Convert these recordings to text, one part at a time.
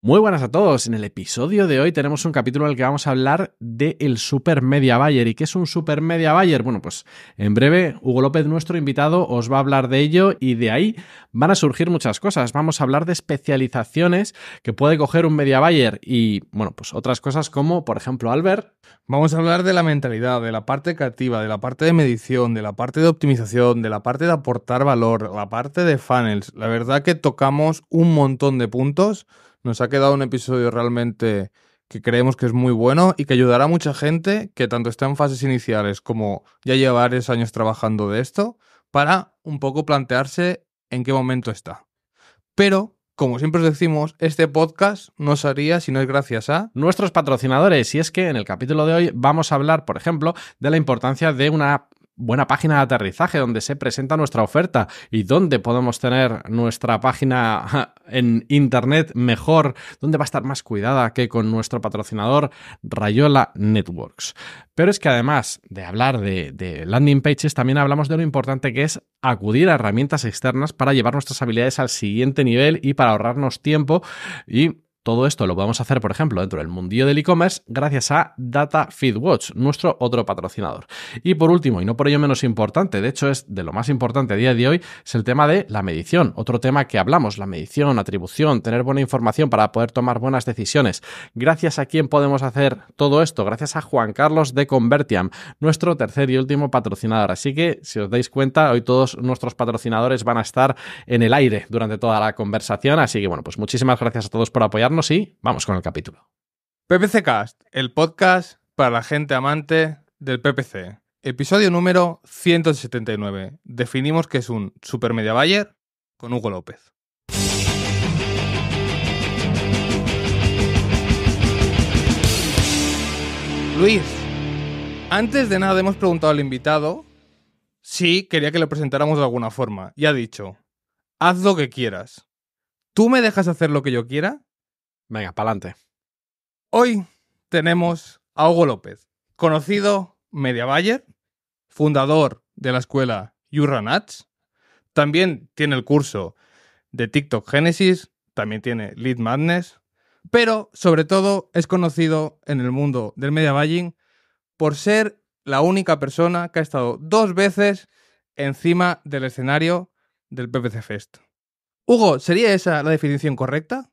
Muy buenas a todos. En el episodio de hoy tenemos un capítulo en el que vamos a hablar del el Super Media Buyer. ¿Y qué es un Super Media Buyer? Bueno, pues en breve Hugo López, nuestro invitado, os va a hablar de ello y de ahí van a surgir muchas cosas. Vamos a hablar de especializaciones que puede coger un Media Buyer y, bueno, pues otras cosas como, por ejemplo, Albert. Vamos a hablar de la mentalidad, de la parte creativa, de la parte de medición, de la parte de optimización, de la parte de aportar valor, la parte de funnels. La verdad que tocamos un montón de puntos nos ha quedado un episodio realmente que creemos que es muy bueno y que ayudará a mucha gente que tanto está en fases iniciales como ya lleva varios años trabajando de esto para un poco plantearse en qué momento está. Pero como siempre os decimos, este podcast no haría si no es gracias a nuestros patrocinadores. Y es que en el capítulo de hoy vamos a hablar, por ejemplo, de la importancia de una buena página de aterrizaje donde se presenta nuestra oferta y donde podemos tener nuestra página en internet mejor, donde va a estar más cuidada que con nuestro patrocinador Rayola Networks. Pero es que además de hablar de, de landing pages, también hablamos de lo importante que es acudir a herramientas externas para llevar nuestras habilidades al siguiente nivel y para ahorrarnos tiempo y todo esto lo podemos hacer, por ejemplo, dentro del mundillo del e-commerce gracias a Data Feed Watch, nuestro otro patrocinador. Y por último, y no por ello menos importante, de hecho es de lo más importante a día de hoy, es el tema de la medición, otro tema que hablamos, la medición, atribución, tener buena información para poder tomar buenas decisiones. Gracias a quién podemos hacer todo esto, gracias a Juan Carlos de Convertiam, nuestro tercer y último patrocinador. Así que, si os dais cuenta, hoy todos nuestros patrocinadores van a estar en el aire durante toda la conversación. Así que, bueno, pues muchísimas gracias a todos por apoyarnos sí, vamos con el capítulo. PPC Cast, el podcast para la gente amante del PPC. Episodio número 179. Definimos que es un super media Bayer con Hugo López. Luis, antes de nada hemos preguntado al invitado si quería que lo presentáramos de alguna forma. Y ha dicho, haz lo que quieras. ¿Tú me dejas hacer lo que yo quiera? Venga, pa'lante. Hoy tenemos a Hugo López, conocido media buyer, fundador de la escuela yuranats También tiene el curso de TikTok Genesis, también tiene Lead Madness, pero sobre todo es conocido en el mundo del media buying por ser la única persona que ha estado dos veces encima del escenario del PPC Fest. Hugo, ¿sería esa la definición correcta?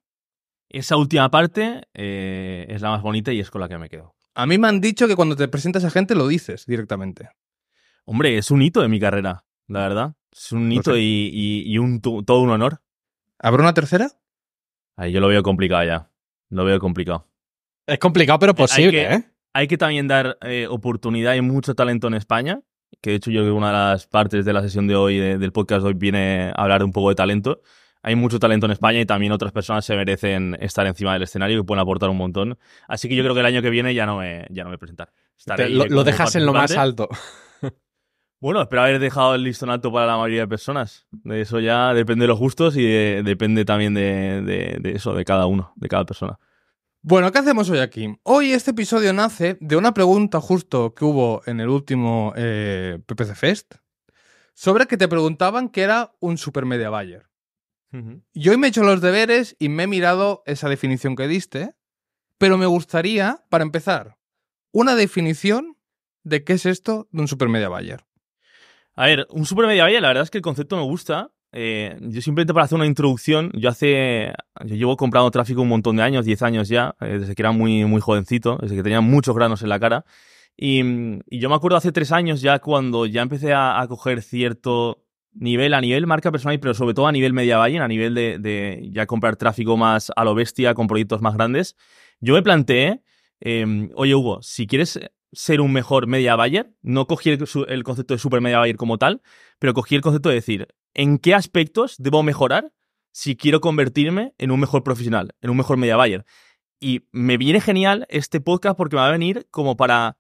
Esa última parte eh, es la más bonita y es con la que me quedo. A mí me han dicho que cuando te presentas a gente lo dices directamente. Hombre, es un hito de mi carrera, la verdad. Es un hito y, un, todo un honor. ¿Habrá una tercera? yo lo veo complicado ya. Lo veo complicado. Es complicado, pero eh, posible, hay que, ¿eh? Hay que también dar oportunidad y mucho talento en España. Que de hecho, yo una de las partes de la sesión de hoy, del podcast de hoy, viene a hablar un poco de talento hay mucho talento en España y también otras personas se merecen estar encima del escenario y pueden aportar un montón. Así que yo creo que el año que viene ya no me, ya no me lo, dejas en lo más alto. Bueno, espero haber dejado el listón alto para la mayoría de personas. De eso ya depende de los gustos y depende también de, eso, de cada uno, de cada persona. Bueno, ¿qué hacemos hoy aquí? Hoy este episodio nace de una pregunta justo que hubo en el último eh, PPC Fest sobre que te preguntaban qué era un Super Media Buyer. Yo hoy me he hecho los deberes y me he mirado esa definición que diste, pero me gustaría, para empezar, una definición de qué es esto de un supermedia buyer. A ver, un supermedia buyer, la verdad es que el concepto me gusta. Eh, yo simplemente para hacer una introducción, yo hace, yo llevo comprando tráfico un montón de años, 10 años ya, eh, desde que era muy, muy jovencito, desde que tenía muchos granos en la cara. Y, yo me acuerdo hace tres años ya cuando ya empecé a, a coger cierto nivel a nivel marca personal, pero sobre todo a nivel media buyer, a nivel de, ya comprar tráfico más a lo bestia con proyectos más grandes, yo me planteé, em, oye Hugo, si quieres ser un mejor media buyer, no cogí el, el, concepto de super media buyer como tal, pero cogí el concepto de decir, ¿en qué aspectos debo mejorar si quiero convertirme en un mejor profesional, en un mejor media buyer? Y me viene genial este podcast porque me va a venir como para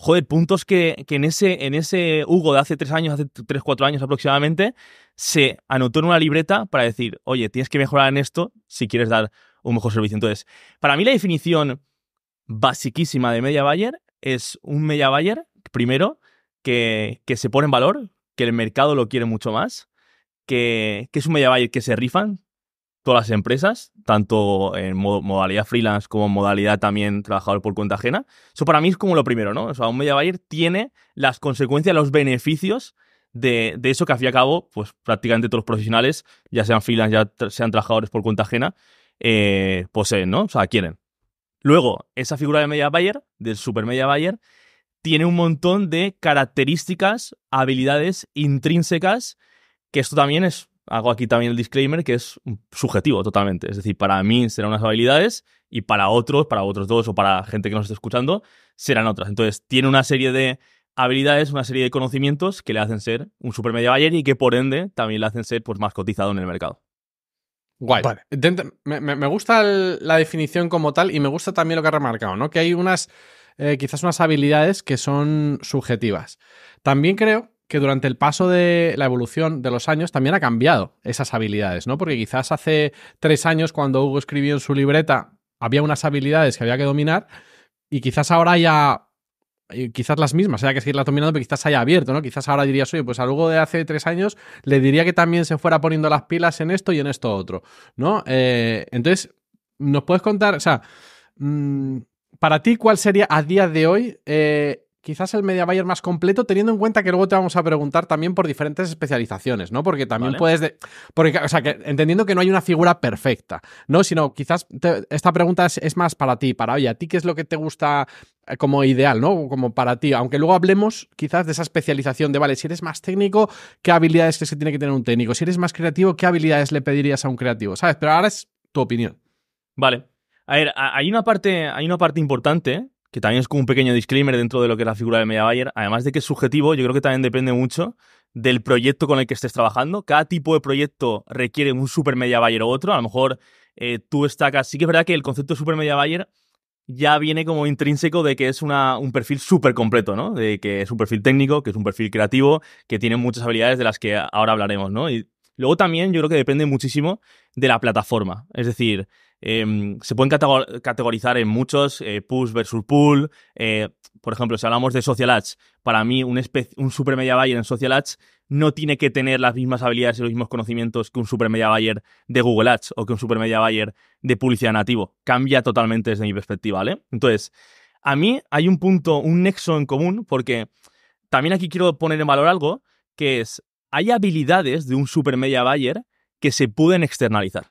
joder, puntos que, que, en, ese, en ese Hugo de hace tres años, hace tres, cuatro años aproximadamente, se anotó en una libreta para decir, oye, tienes que mejorar en esto si quieres dar un mejor servicio. Entonces, para mí la definición basiquísima de media buyer es un media buyer, primero, que, que se pone en valor, que el mercado lo quiere mucho más, que, que es un media buyer que se rifan, todas las empresas, tanto en modalidad freelance como en modalidad también trabajador por cuenta ajena. Eso para mí es como lo primero, ¿no? O sea, un media buyer tiene las consecuencias, los beneficios de, eso que fin y al cabo, pues prácticamente todos los profesionales, ya sean freelance, ya sean trabajadores por cuenta ajena, eh, poseen, ¿no? O sea, quieren. Luego, esa figura de media buyer, del super media buyer, tiene un montón de características, habilidades intrínsecas, que esto también es hago aquí también el disclaimer que es subjetivo totalmente. Es decir, para mí serán unas habilidades y para otros, para otros dos o para gente que nos esté escuchando, serán otras. Entonces, tiene una serie de habilidades, una serie de conocimientos que le hacen ser un super media y que por ende también le hacen ser pues, más cotizado en el mercado. Guay. Vale. Me, gusta la definición como tal y me gusta también lo que ha remarcado, ¿no? Que hay unas, eh, quizás unas habilidades que son subjetivas. También creo que durante el paso de la evolución de los años también ha cambiado esas habilidades, ¿no? Porque quizás hace tres años, cuando Hugo escribió en su libreta, había unas habilidades que había que dominar, y quizás ahora ya quizás las mismas, haya que seguirlas dominando, pero quizás haya abierto, ¿no? Quizás ahora dirías, oye, pues a Hugo de hace tres años le diría que también se fuera poniendo las pilas en esto y en esto otro, ¿no? Eh, entonces, ¿nos puedes contar, o sea, mm, para ti, cuál sería a día de hoy eh, quizás el media buyer más completo, teniendo en cuenta que luego te vamos a preguntar también por diferentes especializaciones, ¿no? Porque también puedes. porque, o sea, que entendiendo que no hay una figura perfecta, ¿no? Sino quizás esta pregunta es, más para ti, para, oye, ¿a ti qué es lo que te gusta eh, como ideal, ¿no? Como para ti. Aunque luego hablemos quizás de esa especialización de, vale, si eres más técnico, ¿qué habilidades crees que tiene que tener un técnico? Si eres más creativo, ¿qué habilidades le pedirías a un creativo? ¿Sabes? Pero ahora es tu opinión. Vale. A ver, hay una parte, hay una parte importante que también es como un pequeño disclaimer dentro de lo que es la figura del media buyer, además de que es subjetivo, yo creo que también depende mucho del proyecto con el que estés trabajando. Cada tipo de proyecto requiere un super media buyer o otro. A lo mejor eh, tú destacas Sí que es verdad que el concepto de super media buyer ya viene como intrínseco de que es una, un perfil súper completo, ¿no? De que es un perfil técnico, que es un perfil creativo, que tiene muchas habilidades de las que ahora hablaremos, ¿no? Y luego también yo creo que depende muchísimo de la plataforma. Es decir, Em, se pueden categorizar en muchos, eh, push versus pull. Eh, por ejemplo, si hablamos de social ads, para mí un, super media buyer en social ads no tiene que tener las mismas habilidades y los mismos conocimientos que un super media buyer de Google Ads o que un super media buyer de publicidad nativo. Cambia totalmente desde mi perspectiva, ¿vale? Entonces, a mí hay un punto, un nexo en común, porque también aquí quiero poner en valor algo, que es, hay habilidades de un super media buyer que se pueden externalizar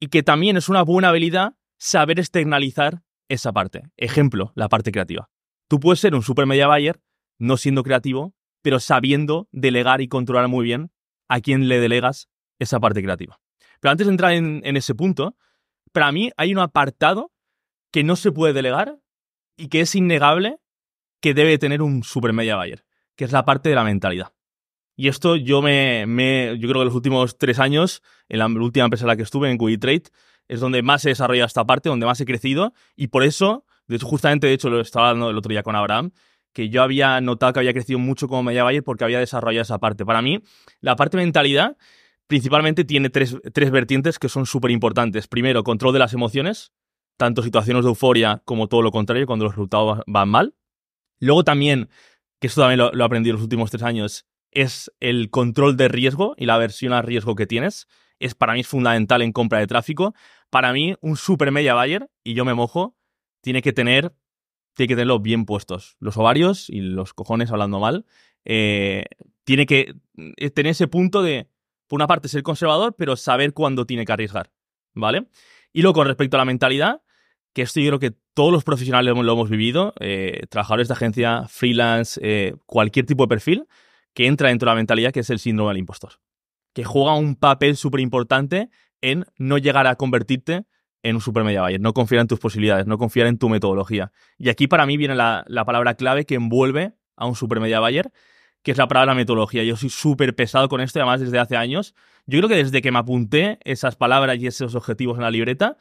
y que también es una buena habilidad saber externalizar esa parte. Ejemplo, la parte creativa. Tú puedes ser un super media buyer no siendo creativo, pero sabiendo delegar y controlar muy bien a quién le delegas esa parte creativa. Pero antes de entrar en, ese punto, para mí hay un apartado que no se puede delegar y que es innegable que debe tener un super media buyer, que es la parte de la mentalidad. Y esto yo me, yo creo que los últimos tres años, en la última empresa en la que estuve, en Trade, es donde más he desarrollado esta parte, donde más he crecido. Y por eso, justamente de hecho lo estaba hablando el otro día con Abraham, que yo había notado que había crecido mucho como Media Buyer porque había desarrollado esa parte. Para mí, la parte mentalidad principalmente tiene tres, vertientes que son súper importantes. Primero, control de las emociones, tanto situaciones de euforia como todo lo contrario, cuando los resultados van mal. Luego también, que esto también lo, aprendí los últimos tres años, es el control de riesgo y la versión a riesgo que tienes. Es para mí es fundamental en compra de tráfico. Para mí, un super media buyer, y yo me mojo, tiene que tener tiene que bien puestos. Los ovarios y los cojones, hablando mal, eh, tiene que eh, tener ese punto de, por una parte, ser conservador, pero saber cuándo tiene que arriesgar, ¿vale? Y luego, con respecto a la mentalidad, que esto yo creo que todos los profesionales lo hemos vivido, eh, trabajadores de agencia, freelance, cualquier tipo de perfil, que entra dentro de la mentalidad, que es el síndrome del impostor, que juega un papel súper importante en no llegar a convertirte en un super media buyer, no confiar en tus posibilidades, no confiar en tu metodología. Y aquí para mí viene la, palabra clave que envuelve a un super media buyer, que es la palabra metodología. Yo soy súper pesado con esto y además desde hace años. Yo creo que desde que me apunté esas palabras y esos objetivos en la libreta,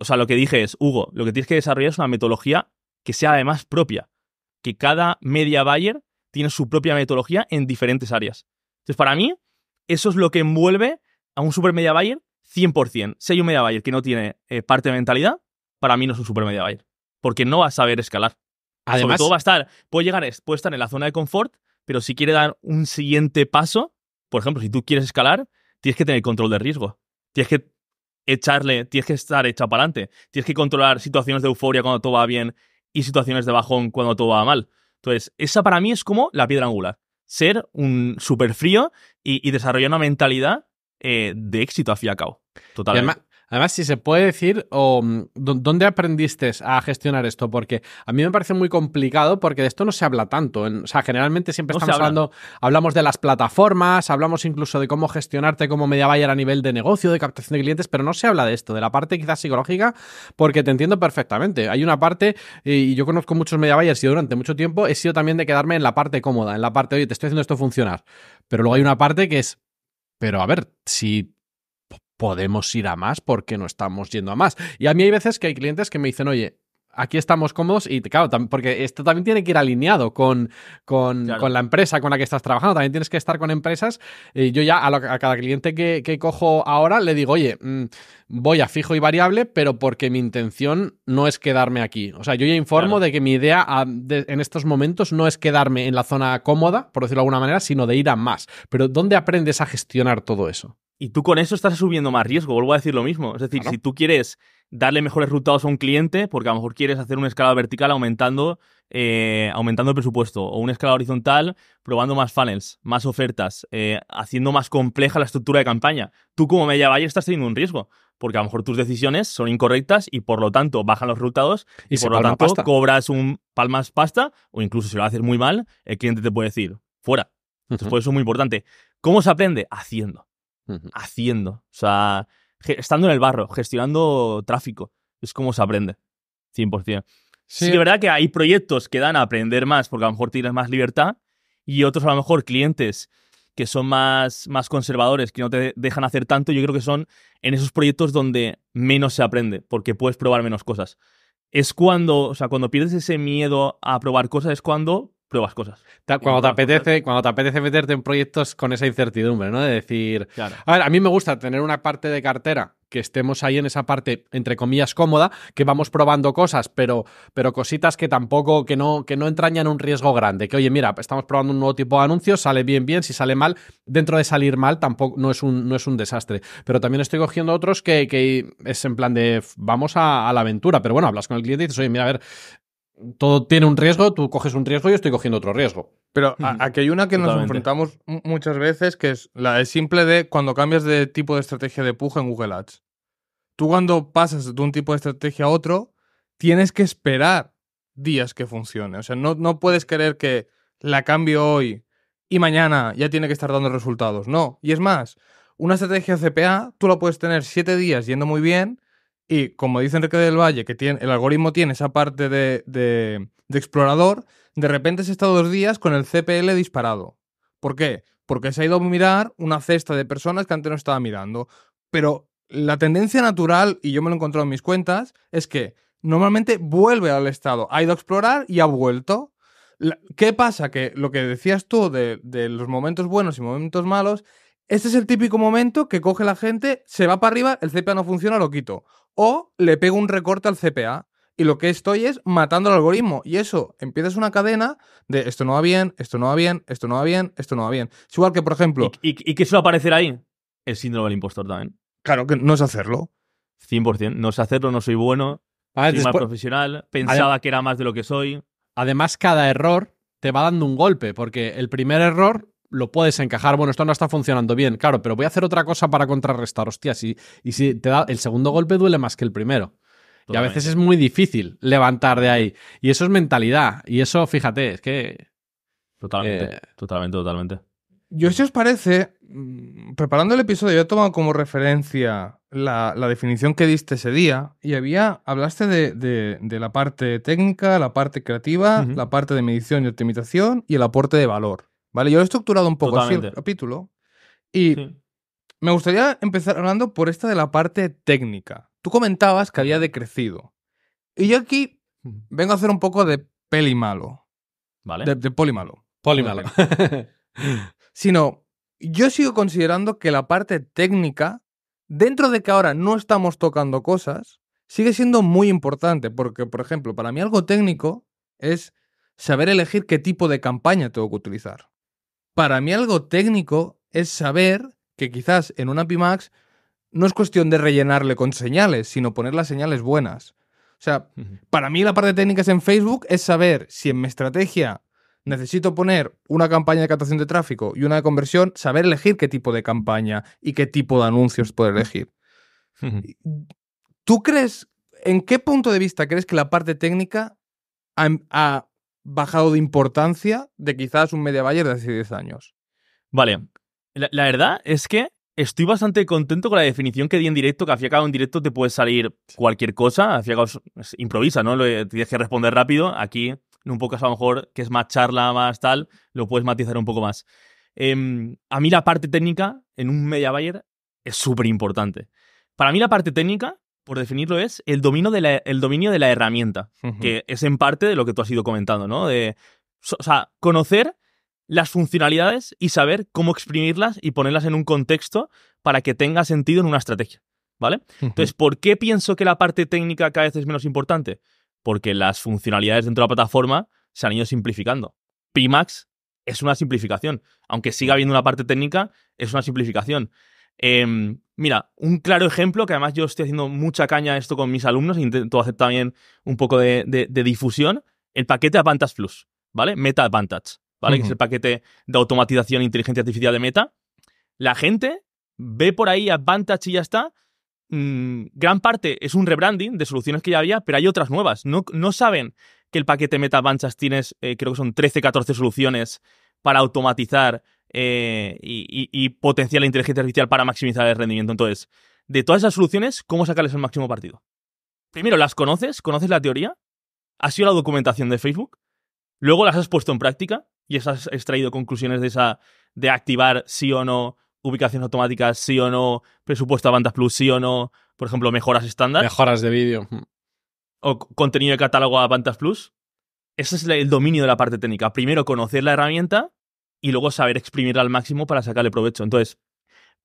o sea, lo que dije es, Hugo, lo que tienes que desarrollar es una metodología que sea además propia, que cada media buyer tiene su propia metodología en diferentes áreas. Entonces, para mí, eso es lo que envuelve a un super media buyer 100%. Si hay un media buyer que no tiene eh, parte de mentalidad, para mí no es un super media buyer, porque no va a saber escalar. Además, todo va a estar, puede llegar, estar en la zona de confort, pero si quiere dar un siguiente paso, por ejemplo, si tú quieres escalar, tienes que tener control de riesgo. Tienes que echarle, tienes que estar hecha para adelante. Tienes que controlar situaciones de euforia cuando todo va bien y situaciones de bajón cuando todo va mal. Entonces, esa para mí es como la piedra angular. Ser un súper frío y, desarrollar una mentalidad eh, de éxito hacia cabo. Totalmente. Además, si se puede decir, mm, ¿dónde aprendiste a gestionar esto? Porque a mí me parece muy complicado porque de esto no se habla tanto. o sea, generalmente siempre estamos hablando, hablamos de las plataformas, hablamos incluso de cómo gestionarte como media buyer a nivel de negocio, de captación de clientes, pero no se habla de esto, de la parte quizás psicológica, porque te entiendo perfectamente. Hay una parte, y yo conozco muchos media buyers y durante mucho tiempo he sido también de quedarme en la parte cómoda, en la parte, oye, te estoy haciendo esto funcionar. Pero luego hay una parte que es, pero a ver, si podemos ir a más porque no estamos yendo a más. Y a mí hay veces que hay clientes que me dicen, oye, aquí estamos cómodos y claro, porque esto también tiene que ir alineado con, con, la empresa con la que estás trabajando, también tienes que estar con empresas. Y yo ya a, cada cliente que, cojo ahora le digo, oye, mm, voy a fijo y variable, pero porque mi intención no es quedarme aquí. O sea, yo ya informo de que mi idea en estos momentos no es quedarme en la zona cómoda, por decirlo de alguna manera, sino de ir a más. Pero ¿dónde aprendes a gestionar todo eso? Y tú con eso estás asumiendo más riesgo, vuelvo a decir lo mismo. Es decir, si tú quieres darle mejores resultados a un cliente, porque a lo mejor quieres hacer una escala vertical aumentando, eh, aumentando el presupuesto, o una escala horizontal probando más funnels, más ofertas, eh, haciendo más compleja la estructura de campaña. Tú como media buyer estás teniendo un riesgo, porque a lo mejor tus decisiones son incorrectas y por lo tanto bajan los resultados y, por lo tanto cobras un palmas pasta, o incluso si lo haces muy mal, el cliente te puede decir, fuera. Entonces, por eso es muy importante. ¿Cómo se aprende? Haciendo haciendo, o sea, estando en el barro, gestionando tráfico. Es como se aprende, 100%. Sí. sí, verdad que hay proyectos que dan a aprender más porque a lo mejor tienes más libertad y otros a lo mejor clientes que son más, más conservadores, que no te dejan hacer tanto, yo creo que son en esos proyectos donde menos se aprende porque puedes probar menos cosas. Es cuando, o sea, cuando pierdes ese miedo a probar cosas es cuando pruebas cosas. Cuando te, apetece, cuando te apetece meterte en proyectos con esa incertidumbre, ¿no? De decir, a ver, a mí me gusta tener una parte de cartera que estemos ahí en esa parte, entre comillas, cómoda, que vamos probando cosas, pero, pero cositas que tampoco, que no, que no entrañan un riesgo grande. Que oye, mira, estamos probando un nuevo tipo de anuncios, sale bien, bien, si sale mal, dentro de salir mal tampoco no es un, no es un desastre. Pero también estoy cogiendo otros que, es en plan de vamos a, la aventura. Pero bueno, hablas con el cliente y dices, oye, mira, a ver, todo tiene un riesgo, tú coges un riesgo y yo estoy cogiendo otro riesgo. Pero aquí hay una que nos enfrentamos muchas veces, que es la simple de cuando cambias de tipo de estrategia de puja en Google Ads. Tú cuando pasas de un tipo de estrategia a otro, tienes que esperar días que funcione. O sea, no, no puedes querer que la cambio hoy y mañana ya tiene que estar dando resultados. No. Y es más, una estrategia CPA tú la puedes tener siete días yendo muy bien y como dice Enrique del Valle, que tiene, el algoritmo tiene esa parte de, explorador, de repente se estado dos días con el CPL disparado. ¿Por qué? Porque se ha ido a mirar una cesta de personas que antes no estaba mirando. Pero la tendencia natural, y yo me lo he encontrado en mis cuentas, es que normalmente vuelve al estado. Ha ido a explorar y ha vuelto. ¿Qué pasa? Que lo que decías tú de los momentos buenos y momentos malos este es el típico momento que coge la gente, se va para arriba, el CPA no funciona, lo quito. O le pego un recorte al CPA. Y lo que estoy es matando al algoritmo. Y eso, empiezas una cadena de esto no va bien, esto no va bien, esto no va bien, esto no va bien. Es igual que, por ejemplo. ¿Y, qué suele aparecer ahí? El síndrome del impostor también. Claro, que no es hacerlo. 100%. No sé hacerlo, no soy bueno. soy profesional. Pensaba que era más de lo que soy. Además, cada error te va dando un golpe, porque el primer error lo puedes encajar. Bueno, esto no está funcionando bien, claro, pero voy a hacer otra cosa para contrarrestar. Hostia, si, y si te da el segundo golpe duele más que el primero. Y a veces es muy difícil levantar de ahí. Y eso es mentalidad. Y eso, fíjate, es que. Totalmente, eh, totalmente, totalmente. Yo, si os parece, mm, preparando el episodio, yo he tomado como referencia la, definición que diste ese día y había, hablaste de, la parte técnica, la parte creativa, la parte de medición y optimización y el aporte de valor. ¿Vale? Yo lo he estructurado un poco así el capítulo. Y me gustaría empezar hablando por esta de la parte técnica. Tú comentabas que había decrecido. Y yo aquí vengo a hacer un poco de peli malo. ¿Vale? De, de poli malo. Poli malo. Sino, yo sigo considerando que la parte técnica, dentro de que ahora no estamos tocando cosas, sigue siendo muy importante. Porque, por ejemplo, para mí algo técnico es saber elegir qué tipo de campaña tengo que utilizar. Para mí algo técnico es saber que quizás en una Pimax no es cuestión de rellenarle con señales, sino poner las señales buenas. O sea, para mí la parte técnica es en Facebook es saber si en mi estrategia necesito poner una campaña de captación de tráfico y una de conversión, saber elegir qué tipo de campaña y qué tipo de anuncios puedo elegir. ¿Tú crees, en qué punto de vista crees que la parte técnica ha bajado de importancia de quizás un media Bayer de hace 10 años. Vale. La, verdad es que estoy bastante contento con la definición que di en directo, que hacia cabo en directo te puede salir cualquier cosa, hacia cabo improvisa, ¿no? Lo, eh, tienes que responder rápido. Aquí, en un poco a lo mejor, que es más charla, más tal, lo puedes matizar un poco más. Em, a mí la parte técnica en un media Bayer es súper importante. Para mí la parte técnica por definirlo, es el dominio de la, dominio de la herramienta, que es en parte de lo que tú has ido comentando, ¿no? De, o sea, conocer las funcionalidades y saber cómo exprimirlas y ponerlas en un contexto para que tenga sentido en una estrategia, ¿vale? Entonces, ¿por qué pienso que la parte técnica cada vez es menos importante? Porque las funcionalidades dentro de la plataforma se han ido simplificando. Pimax es una simplificación. Aunque siga habiendo una parte técnica, es una simplificación. Em, mira, un claro ejemplo, que además yo estoy haciendo mucha caña esto con mis alumnos, e intento hacer también un poco de, difusión, el paquete Advantage Plus, ¿vale? Meta Advantage, ¿vale? Que es el paquete de automatización e inteligencia artificial de Meta. La gente ve por ahí Advantage y ya está. Mm, gran parte es un rebranding de soluciones que ya había, pero hay otras nuevas. No, saben que el paquete Meta Advantage tienes, eh, creo que son 13, 14 soluciones para automatizar eh, y, potenciar la inteligencia artificial para maximizar el rendimiento. Entonces, de todas esas soluciones, ¿cómo sacarles el máximo partido? Primero, ¿las conoces? ¿Conoces la teoría? ¿Has sido la documentación de Facebook? Luego las has puesto en práctica y has extraído conclusiones de esa de activar sí o no ubicaciones automáticas, sí o no presupuesto a bandas plus, sí o no, por ejemplo, mejoras estándar. Mejoras de vídeo. O contenido de catálogo a bandas plus. Ese es el dominio de la parte técnica. Primero conocer la herramienta y luego saber exprimir al máximo para sacarle provecho. Entonces,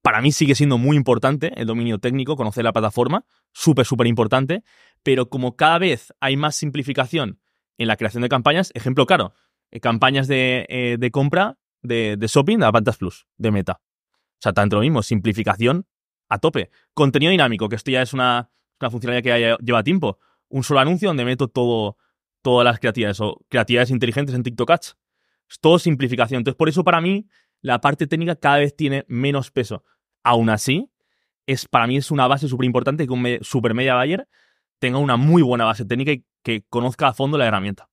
para mí sigue siendo muy importante el dominio técnico, conocer la plataforma, súper, súper importante, pero como cada vez hay más simplificación en la creación de campañas, ejemplo claro, eh, campañas de, eh, compra de, shopping de Avantas Plus, de Meta. O sea, tanto lo mismo, simplificación a tope. Contenido dinámico, que esto ya es una, una funcionalidad que lleva tiempo. Un solo anuncio donde meto todo, todas las creatividades o creatividades inteligentes en TikTok Ads todo simplificación. Entonces, por eso para mí la parte técnica cada vez tiene menos peso. Aún así, es, para mí es una base súper importante que un super media buyer tenga una muy buena base técnica y que conozca a fondo la herramienta.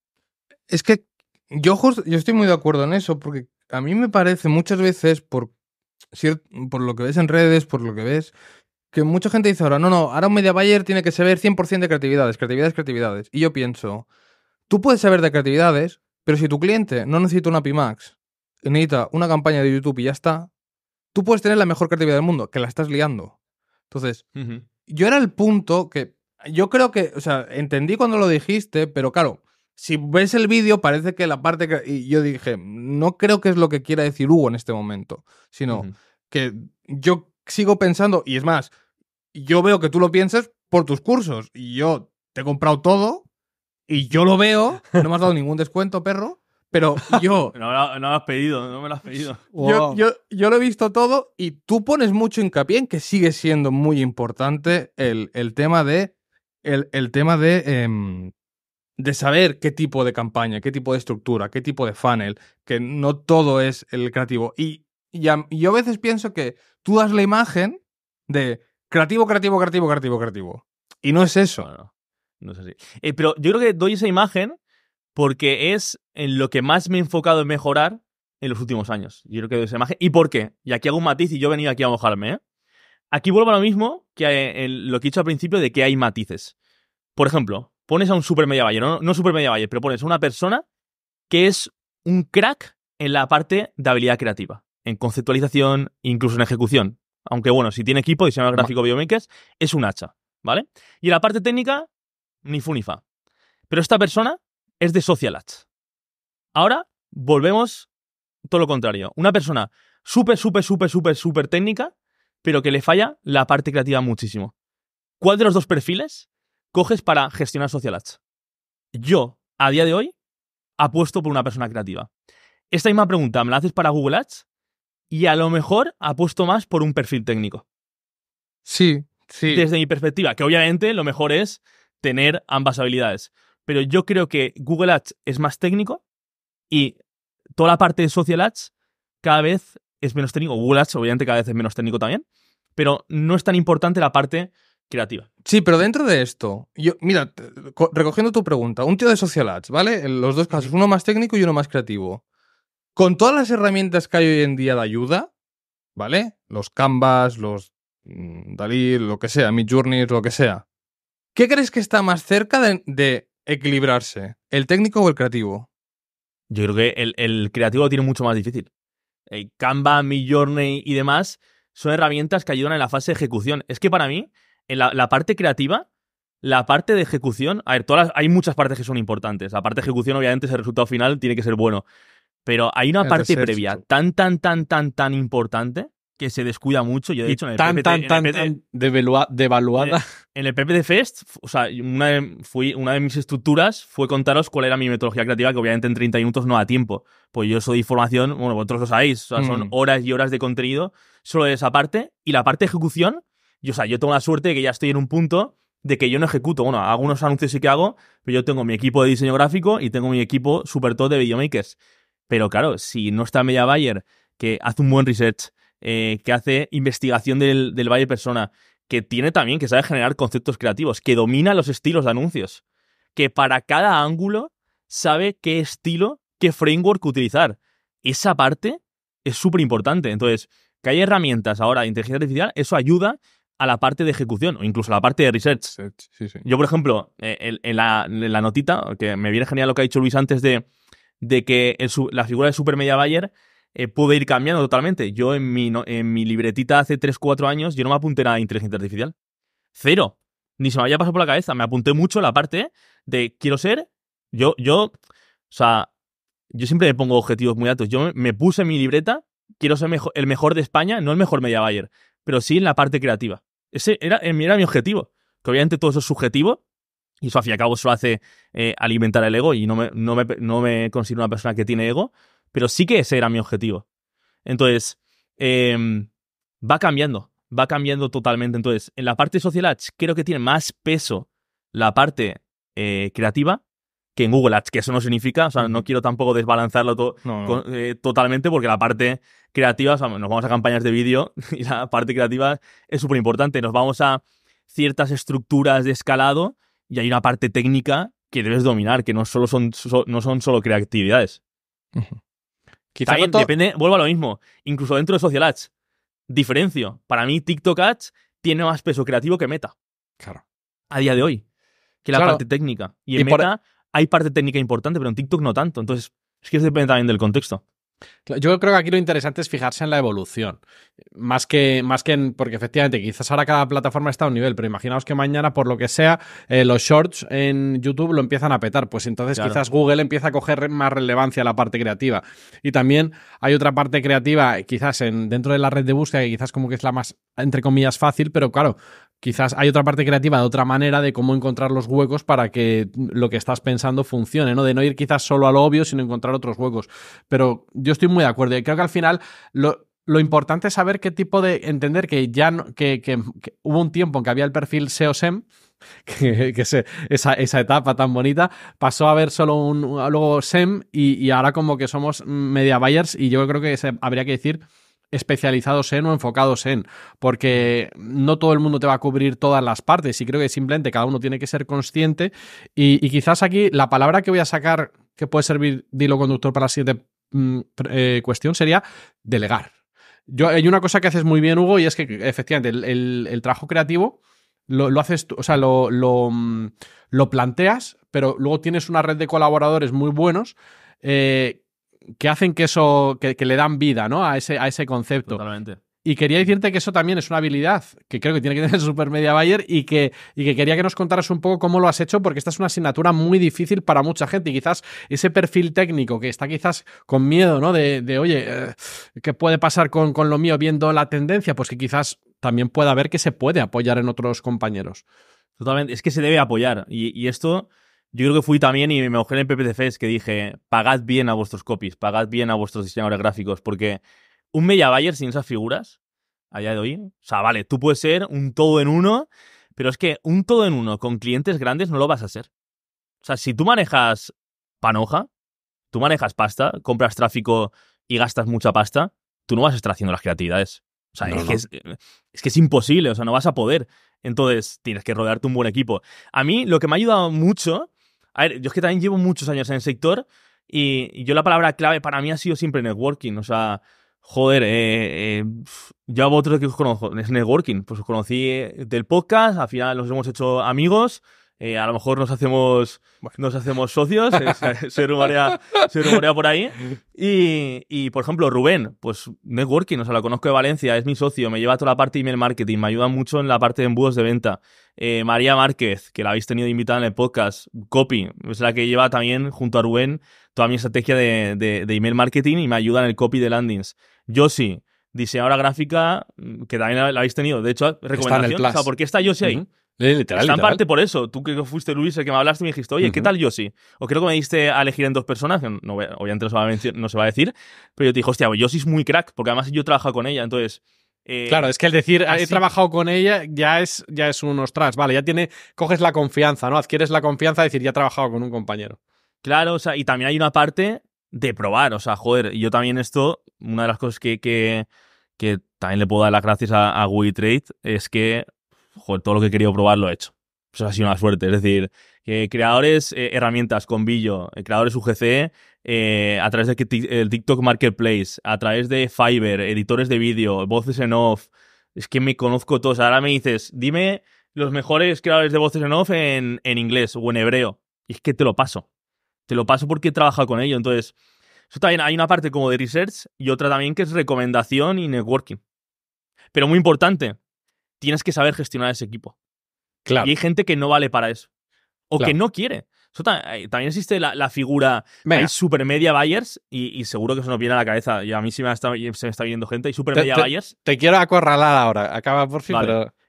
Es que yo, yo estoy muy de acuerdo en eso, porque a mí me parece muchas veces, por, por lo que ves en redes, por lo que ves, que mucha gente dice ahora, no, no, ahora un media buyer tiene que saber 100% de creatividades, creatividades, creatividades. Y yo pienso, tú puedes saber de creatividades, pero si tu cliente no necesita una Pimax, necesita una campaña de YouTube y ya está, tú puedes tener la mejor creatividad del mundo, que la estás liando. Entonces, yo era el punto que yo creo que, o sea, entendí cuando lo dijiste, pero claro, si ves el vídeo parece que la parte que y yo dije, no creo que es lo que quiera decir Hugo en este momento, sino que yo sigo pensando y es más, yo veo que tú lo piensas por tus cursos y yo te he comprado todo y yo lo veo, no me has dado ningún descuento, perro, pero yo... no, no, lo has pedido, no me lo has pedido. Yo, lo he visto todo y tú pones mucho hincapié en que sigue siendo muy importante el, tema de... El, tema de... Em, de saber qué tipo de campaña, qué tipo de estructura, qué tipo de funnel, que no todo es el creativo. Y, yo a veces pienso que tú das la imagen de creativo, creativo, creativo, creativo, creativo. Y no es eso. No sé así. Eh, pero yo creo que doy esa imagen porque es en lo que más me he enfocado en mejorar en los últimos años. Yo creo que doy esa imagen. ¿Y por qué? Y aquí hago un matiz y yo he venido aquí a mojarme. ¿eh? Aquí vuelvo a lo mismo que en eh, lo que he dicho al principio de que hay matices. Por ejemplo, pones a un super media valle, no, no super media valle, pero pones a una persona que es un crack en la parte de habilidad creativa, en conceptualización, incluso en ejecución. Aunque bueno, si tiene equipo, y diseñador gráfico, biomakers, es un hacha, ¿vale? Y en la parte técnica ni funifa. Pero esta persona es de social ads. Ahora volvemos todo lo contrario. Una persona súper, súper, súper, súper, súper técnica, pero que le falla la parte creativa muchísimo. ¿Cuál de los dos perfiles coges para gestionar social ads? Yo, a día de hoy, apuesto por una persona creativa. Esta misma pregunta me la haces para Google Ads y a lo mejor apuesto más por un perfil técnico. Sí, sí. Desde mi perspectiva, que obviamente lo mejor es tener ambas habilidades. Pero yo creo que Google Ads es más técnico y toda la parte de Social Ads cada vez es menos técnico. Google Ads obviamente cada vez es menos técnico también, pero no es tan importante la parte creativa. Sí, pero dentro de esto, yo, mira, recogiendo tu pregunta, un tío de Social Ads, ¿vale? En los dos casos, uno más técnico y uno más creativo. Con todas las herramientas que hay hoy en día de ayuda, ¿vale? Los Canvas, los mm, Dalí, lo que sea, Mid lo que sea. ¿Qué crees que está más cerca de, equilibrarse? ¿El técnico o el creativo? Yo creo que el, creativo lo tiene mucho más difícil. El eh, Canva, Mi Journey y demás son herramientas que ayudan en la fase de ejecución. Es que para mí, en la, parte creativa, la parte de ejecución, a ver, hay muchas partes que son importantes. La parte de ejecución, obviamente, es el resultado final, tiene que ser bueno. Pero hay una parte previa tan, tan, tan, tan, tan importante que se descuida mucho. Yo, he dicho en el tan, PPT, tan, tan, tan devaluada. En el PPT eh, Fest, o sea, una de, fui, una de mis estructuras fue contaros cuál era mi metodología creativa, que obviamente en 30 minutos no da tiempo. Pues yo soy formación, bueno, vosotros lo sabéis, son mm. horas y horas de contenido solo de esa parte. Y la parte de ejecución, yo, o sea, yo tengo la suerte de que ya estoy en un punto de que yo no ejecuto. Bueno, hago unos anuncios y que hago, pero yo tengo mi equipo de diseño gráfico y tengo mi equipo super top de videomakers. Pero claro, si no está Media Bayer, que hace un buen research, eh, que hace investigación del, Valle persona, que tiene también, que sabe generar conceptos creativos, que domina los estilos de anuncios, que para cada ángulo sabe qué estilo, qué framework utilizar. Esa parte es súper importante. Entonces, que hay herramientas ahora de inteligencia artificial, eso ayuda a la parte de ejecución o incluso a la parte de research. Yo, por ejemplo, eh, en, la, notita, que me viene genial lo que ha dicho Luis antes de, que la figura de Super Media Bayer. Eh, pude ir cambiando totalmente. Yo en mi, en mi libretita hace 3-4 años, yo no me apunté a inteligencia artificial. Cero. Ni se me había pasado por la cabeza. Me apunté mucho la parte de quiero ser. Yo, yo, o sea, yo siempre me pongo objetivos muy altos. Yo me puse en mi libreta, quiero ser el mejor de España, no el mejor media Bayer, pero sí en la parte creativa. Ese era, era mi objetivo. Que obviamente todo eso es subjetivo, y eso, a fin y al cabo, solo hace eh, alimentar el ego. Y no no, me, no me, considero una persona que tiene ego pero sí que ese era mi objetivo. Entonces, em, va cambiando, va cambiando totalmente. Entonces, en la parte social ads creo que tiene más peso la parte eh, creativa que en Google Ads, que eso no significa, o sea, no quiero tampoco desbalanzarlo eh, totalmente porque la parte creativa, o sea, nos vamos a campañas de vídeo y la parte creativa es súper importante, nos vamos a ciertas estructuras de escalado y hay una parte técnica que debes dominar, que no, solo son, no son solo creatividades. Quizá depende, vuelvo a lo mismo, incluso dentro de Social Ads. Diferencio. Para mí, TikTok Ads tiene más peso creativo que Meta. Claro. A día de hoy. Que la parte técnica. Y en Meta hay parte técnica importante, pero en TikTok no tanto. Entonces, es que depende también del contexto. Yo creo que aquí lo interesante es fijarse en la evolución, más que, más que en, porque efectivamente quizás ahora cada plataforma está a un nivel, pero imaginaos que mañana, por lo que sea, eh, los shorts en YouTube lo empiezan a petar, pues entonces quizás Google empieza a coger más relevancia la parte creativa. Y también hay otra parte creativa, quizás en, dentro de la red de búsqueda, que quizás como que es la más, entre comillas, fácil, pero claro, quizás hay otra parte creativa de otra manera de cómo encontrar los huecos para que lo que estás pensando funcione, ¿no? De no ir quizás solo a lo obvio, sino encontrar otros huecos. Pero yo estoy muy de acuerdo y creo que al final lo, importante es saber qué tipo de. entender que ya que, hubo un tiempo en que había el perfil SEO-SEM, que esa, etapa tan bonita, pasó a haber solo un. luego SEM y, ahora como que somos media buyers y yo creo que habría que decir especializados en o enfocados en, porque no todo el mundo te va a cubrir todas las partes y creo que simplemente cada uno tiene que ser consciente y, quizás aquí la palabra que voy a sacar que puede servir de hilo conductor para la siguiente mm, eh, cuestión sería delegar. Yo, hay una cosa que haces muy bien, Hugo, y es que efectivamente el, el, trabajo creativo lo, lo, haces, o sea, mm, lo, planteas, pero luego tienes una red de colaboradores muy buenos que eh, que hacen que eso, que, le dan vida, ¿no? A ese, a ese concepto. Totalmente. Y quería decirte que eso también es una habilidad que creo que tiene que tener Super Media Bayer y que, que quería que nos contaras un poco cómo lo has hecho, porque esta es una asignatura muy difícil para mucha gente y quizás ese perfil técnico que está quizás con miedo, ¿no? De, oye, eh, ¿qué puede pasar con, lo mío viendo la tendencia? Pues que quizás también pueda ver que se puede apoyar en otros compañeros. Totalmente, es que se debe apoyar. y esto, yo creo que fui también y me mojé en el PPC que dije, pagad bien a vuestros copies, pagad bien a vuestros diseñadores gráficos, porque un media buyer sin esas figuras, allá de hoy, o sea, vale, tú puedes ser un todo en uno, pero es que un todo en uno con clientes grandes no lo vas a hacer. O sea, si tú manejas panoja, tú manejas pasta, compras tráfico y gastas mucha pasta, tú no vas a estar haciendo las creatividades. O sea, es, que es, imposible, o sea, no vas a poder. Entonces, tienes que rodearte un buen equipo. A mí lo que me ha ayudado mucho a ver, yo es que también llevo muchos años en el sector y, yo la palabra clave para mí ha sido siempre networking. O sea, joder, eh, eh yo hago otros que os conozco, es networking. Pues os conocí eh, del podcast, al final los hemos hecho amigos eh, a lo mejor nos hacemos, nos hacemos socios, eh, se, rumorea, por ahí. Y, por ejemplo, Rubén, pues networking, o sea, lo conozco de Valencia, es mi socio, me lleva toda la parte de email marketing, me ayuda mucho en la parte de embudos de venta. Eh, María Márquez, que la habéis tenido invitada en el podcast, Copy, es la que lleva también junto a Rubén toda mi estrategia de, email marketing y me ayuda en el copy de landings. Yoshi, diseñadora gráfica, que también la habéis tenido. De hecho, recomendación. Está ¿por qué está Yoshi ahí? Literal, parte por eso. Tú que fuiste Luis el que me hablaste y me dijiste, oye, ¿qué tal Yoshi? O creo que me diste a elegir en dos personas, obviamente no se, va a decir, pero yo te dije, hostia, Yoshi es muy crack, porque además yo he trabajado con ella, entonces... Eh, claro, es que el decir ah, he trabajado con ella ya es, ya es vale, ya tiene, coges la confianza, ¿no? Adquieres la confianza de decir ya he trabajado con un compañero. Claro, o sea, y también hay una parte de probar, o sea, joder, yo también esto, una de las cosas que, también le puedo dar las gracias a, a Trade es que todo lo que he querido probar lo he hecho. Pues ha sido una suerte. Es decir, eh, creadores eh, herramientas con Billo, eh, creadores UGC, a través del TikTok Marketplace, a través de Fiverr, editores de vídeo, voces en off. Es que me conozco todos. Ahora me dices, dime los mejores creadores de voces en off en, en inglés o en hebreo. Y es que te lo paso. Te lo paso porque he trabajado con ello. Entonces, eso también hay una parte como de research y otra también que es recomendación y networking. Pero muy importante, tienes que saber gestionar ese equipo. Claro. Y hay gente que no vale para eso. O que no quiere. Eh, también, existe la, figura. de Hay supermedia buyers y, seguro que eso nos viene a la cabeza. Y a mí sí me está, se me está viniendo gente. y super te, buyers. Te quiero acorralar ahora. Acaba por fin,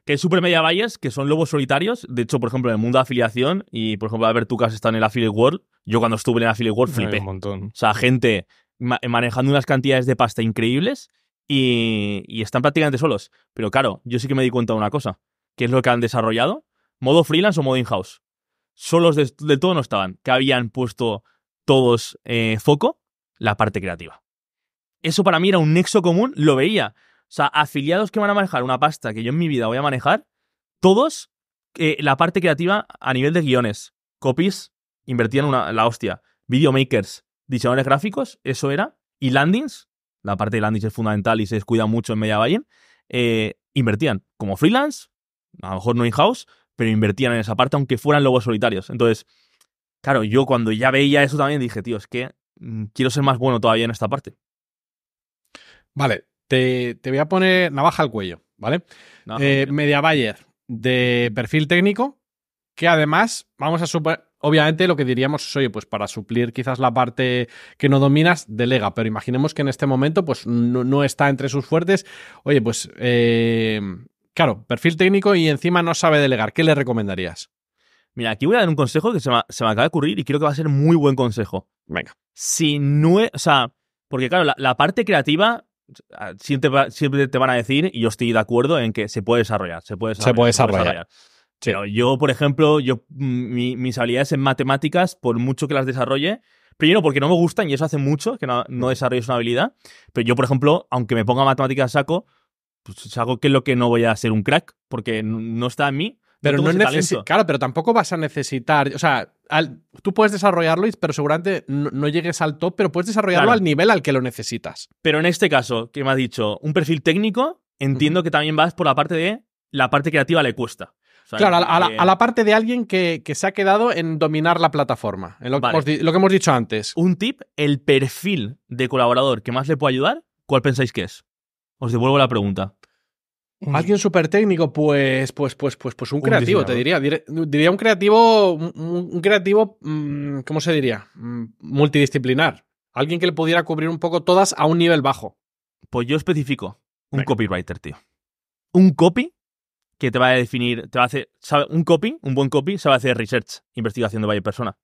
Que hay media buyers que son lobos solitarios. De hecho, por ejemplo, en el mundo de afiliación y, por ejemplo, a ver, tú Tucas está en el Affiliate World. Yo cuando estuve en el Affiliate World flipé. un montón. O sea, gente manejando unas cantidades de pasta increíbles y, están prácticamente solos. Pero claro, yo sí que me di cuenta de una cosa, que es lo que han desarrollado, modo freelance o modo in-house. Solos de, todo no estaban, que habían puesto todos eh, foco, la parte creativa. Eso para mí era un nexo común, lo veía. O sea, afiliados que van a manejar una pasta que yo en mi vida voy a manejar, todos eh, la parte creativa a nivel de guiones, copies, invertían una, la hostia, videomakers, diseñadores gráficos, eso era, y landings, la parte de Landis es fundamental y se descuida mucho en Media Valle, eh, invertían como freelance, a lo mejor no in-house, pero invertían en esa parte aunque fueran lobos solitarios. Entonces, claro, yo cuando ya veía eso también dije, tío, es que mm, quiero ser más bueno todavía en esta parte. Vale, te, voy a poner navaja al cuello, ¿vale? Eh, media de perfil técnico, que además vamos a, super, obviamente lo que diríamos es, oye, pues para suplir quizás la parte que no dominas, delega, pero imaginemos que en este momento pues no, está entre sus fuertes, oye, pues eh, claro, perfil técnico y encima no sabe delegar, ¿qué le recomendarías? Mira, aquí voy a dar un consejo que se me, se acaba de ocurrir y creo que va a ser muy buen consejo. Venga. Si no, e, o sea, porque claro, la, parte creativa ah, siempre, te van a decir, y yo estoy de acuerdo en que se puede Se puede desarrollar. Se puede desarrollar yo, por ejemplo, yo mm, mis habilidades en matemáticas, por mucho que las desarrolle, primero porque no me gustan y eso hace mucho que no, desarrolles una habilidad. Pero yo, por ejemplo, aunque me ponga matemáticas saco, pues saco que es lo que no voy a ser un crack, porque no está a mí. Pero no, es Claro, pero tampoco vas a necesitar. O sea, tú puedes desarrollarlo, pero seguramente no, llegues al top, pero puedes desarrollarlo al nivel al que lo necesitas. Pero en este caso, que me has dicho, un perfil técnico, entiendo que también vas por la parte de la parte creativa le cuesta. Claro, eh, a la, parte de alguien que, se ha quedado en dominar la plataforma, lo, que hemos, dicho antes. Un tip, el perfil de colaborador que más le puede ayudar, ¿cuál pensáis que es? Os devuelvo la pregunta. Alguien súper técnico, pues, pues, pues, pues, pues un, creativo, te diría. diría un creativo, un, creativo, mm, ¿cómo se diría? Mm, multidisciplinar. Alguien que le pudiera cubrir un poco todas a un nivel bajo. Pues yo especifico, un copywriter, tío. Un copy que te va a definir, te va a hacer, un copy, un buen copy, sabe hacer research, investigación de valle persona.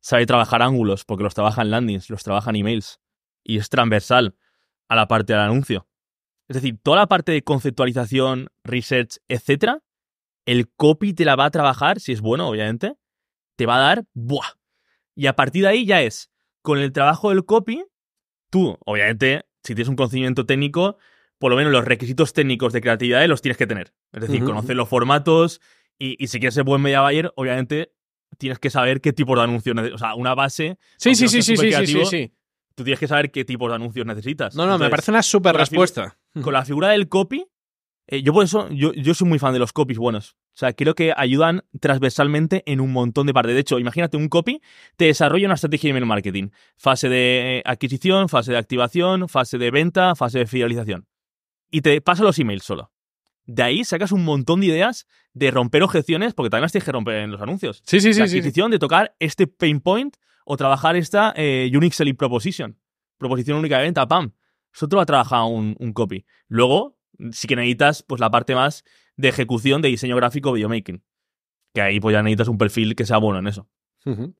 Sabe trabajar ángulos, porque los trabaja en landings, los trabaja en emails. Y es transversal a la parte del anuncio. Es decir, toda la parte de conceptualización, research, etcétera, el copy te la va a trabajar, si es bueno, obviamente, te va a dar ¡buah! Y a partir de ahí ya es, con el trabajo del copy, tú, obviamente, si tienes un conocimiento técnico, por lo menos los requisitos técnicos de creatividad eh, los tienes que tener. Es decir, conocer los formatos y, si quieres ser buen media buyer, obviamente tienes que saber qué tipo de anuncios necesitas. O sea, una base. Sí, sí, sí, sí, sí, sí, Tú tienes que saber qué tipo de anuncios necesitas. No, no, me parece una súper respuesta. Con la figura del copy, eh, yo por eso, yo, soy muy fan de los copies buenos. O sea, creo que ayudan transversalmente en un montón de partes. De hecho, imagínate un copy, te desarrolla una estrategia de email marketing. Fase de eh, adquisición, fase de activación, fase de venta, fase de fidelización y te pasa los emails solo. De ahí sacas un montón de ideas de romper objeciones, porque también las tienes que romper en los anuncios. Sí, sí, sí. La adquisición de tocar este pain point o trabajar esta eh, Unique Selling Proposition. Proposición única de venta, pam. Eso te lo ha trabajado un, un copy. Luego, sí que necesitas pues, la parte más de ejecución de diseño gráfico, videomaking. Que ahí pues, ya necesitas un perfil que sea bueno en eso.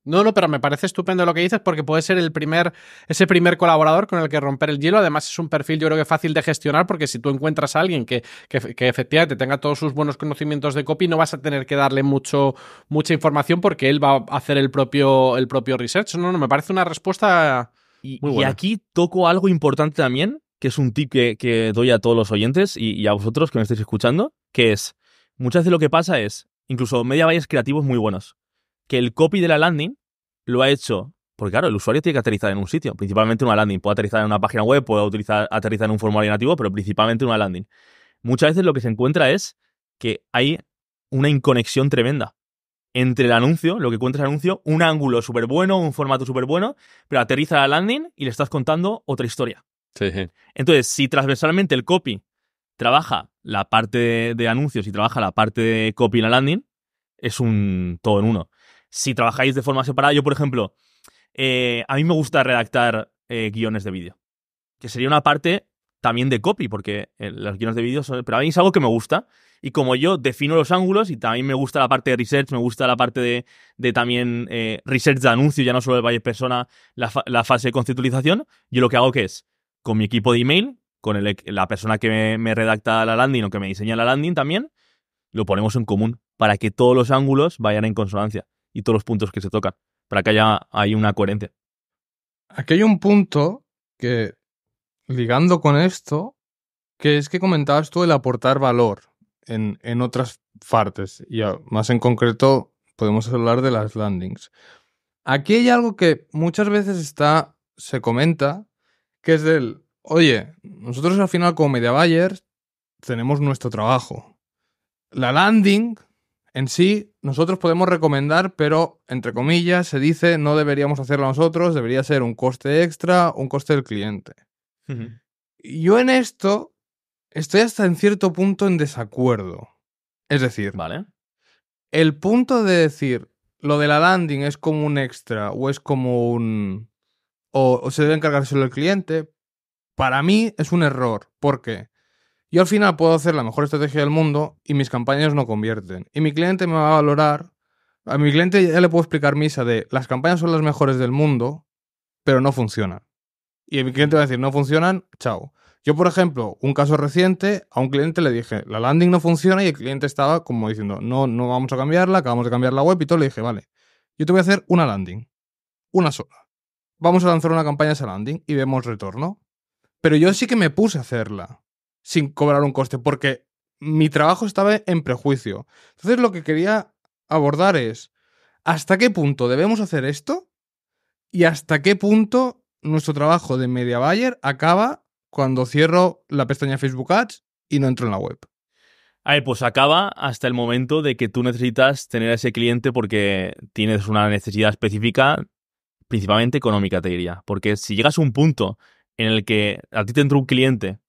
No, no, pero me parece estupendo lo que dices porque puede ser el primer, ese primer colaborador con el que romper el hielo. Además, es un perfil yo creo que fácil de gestionar porque si tú encuentras a alguien que, que, efectivamente tenga todos sus buenos conocimientos de copy, no vas a tener que darle mucho, mucha información porque él va a hacer el propio, el propio research. No, no, me parece una respuesta y, muy buena. Y aquí toco algo importante también, que es un tip que, doy a todos los oyentes y, a vosotros que me estáis escuchando, que es, muchas veces lo que pasa es, incluso media valles creativos muy buenos que el copy de la landing lo ha hecho. Porque claro, el usuario tiene que aterrizar en un sitio, principalmente en una landing. Puede aterrizar en una página web, puede utilizar, aterrizar en un formulario nativo, pero principalmente una landing. Muchas veces lo que se encuentra es que hay una inconexión tremenda entre el anuncio, lo que cuenta el anuncio, un ángulo súper bueno, un formato súper bueno, pero aterriza la landing y le estás contando otra historia. Entonces, si transversalmente el copy trabaja la parte de, de, anuncios y trabaja la parte de copy en la landing, es un todo en uno si trabajáis de forma separada, yo por ejemplo, eh, a mí me gusta redactar eh, guiones de vídeo, que sería una parte también de copy, porque eh, los guiones de vídeo son... Pero a mí es algo que me gusta. Y como yo defino los ángulos y también me gusta la parte de research, me gusta la parte de, también research de anuncio, ya no solo de persona, la, fase de conceptualización, yo lo que hago que es, con mi equipo de email, con la persona que me, me redacta la landing o que me diseña la landing también, lo ponemos en común para que todos los ángulos vayan en consonancia y todos los puntos que se tocan, para que haya una coherencia. Aquí hay un punto que, ligando con esto, que es que comentabas tú el aportar valor en, otras partes, y más en concreto podemos hablar de las landings. Aquí hay algo que muchas veces está, se comenta, que es del, oye, nosotros al final como media buyers tenemos nuestro trabajo. La landing en sí, nosotros podemos recomendar, pero entre comillas se dice no deberíamos hacerlo nosotros, debería ser un coste extra, un coste del cliente. Yo en esto estoy hasta en cierto punto en desacuerdo. Es decir, el punto de decir lo de la landing es como un extra o es como un... o, se debe encargar solo el cliente, para mí es un error. ¿Por qué? Yo al final puedo hacer la mejor estrategia del mundo y mis campañas no convierten. Y mi cliente me va a valorar. A mi cliente ya le puedo explicar misa de las campañas son las mejores del mundo, pero no funcionan. Y mi cliente va a decir, no funcionan, chao. Yo, por ejemplo, un caso reciente, a un cliente le dije, la landing no funciona y el cliente estaba como diciendo, no, no vamos a cambiarla, acabamos de cambiar la web y todo. Le dije, vale, yo te voy a hacer una landing, una sola. Vamos a lanzar una campaña esa landing y vemos retorno. Pero yo sí que me puse a hacerla sin cobrar un coste, porque mi trabajo estaba en prejuicio. Entonces lo que quería abordar es, ¿hasta qué punto debemos hacer esto? ¿Y hasta qué punto nuestro trabajo de media buyer acaba cuando cierro la pestaña Facebook Ads y no entro en la web? A pues acaba hasta el momento de que tú necesitas tener a ese cliente porque tienes una necesidad específica, principalmente económica, te diría. Porque si llegas a un punto en el que a ti te entra un cliente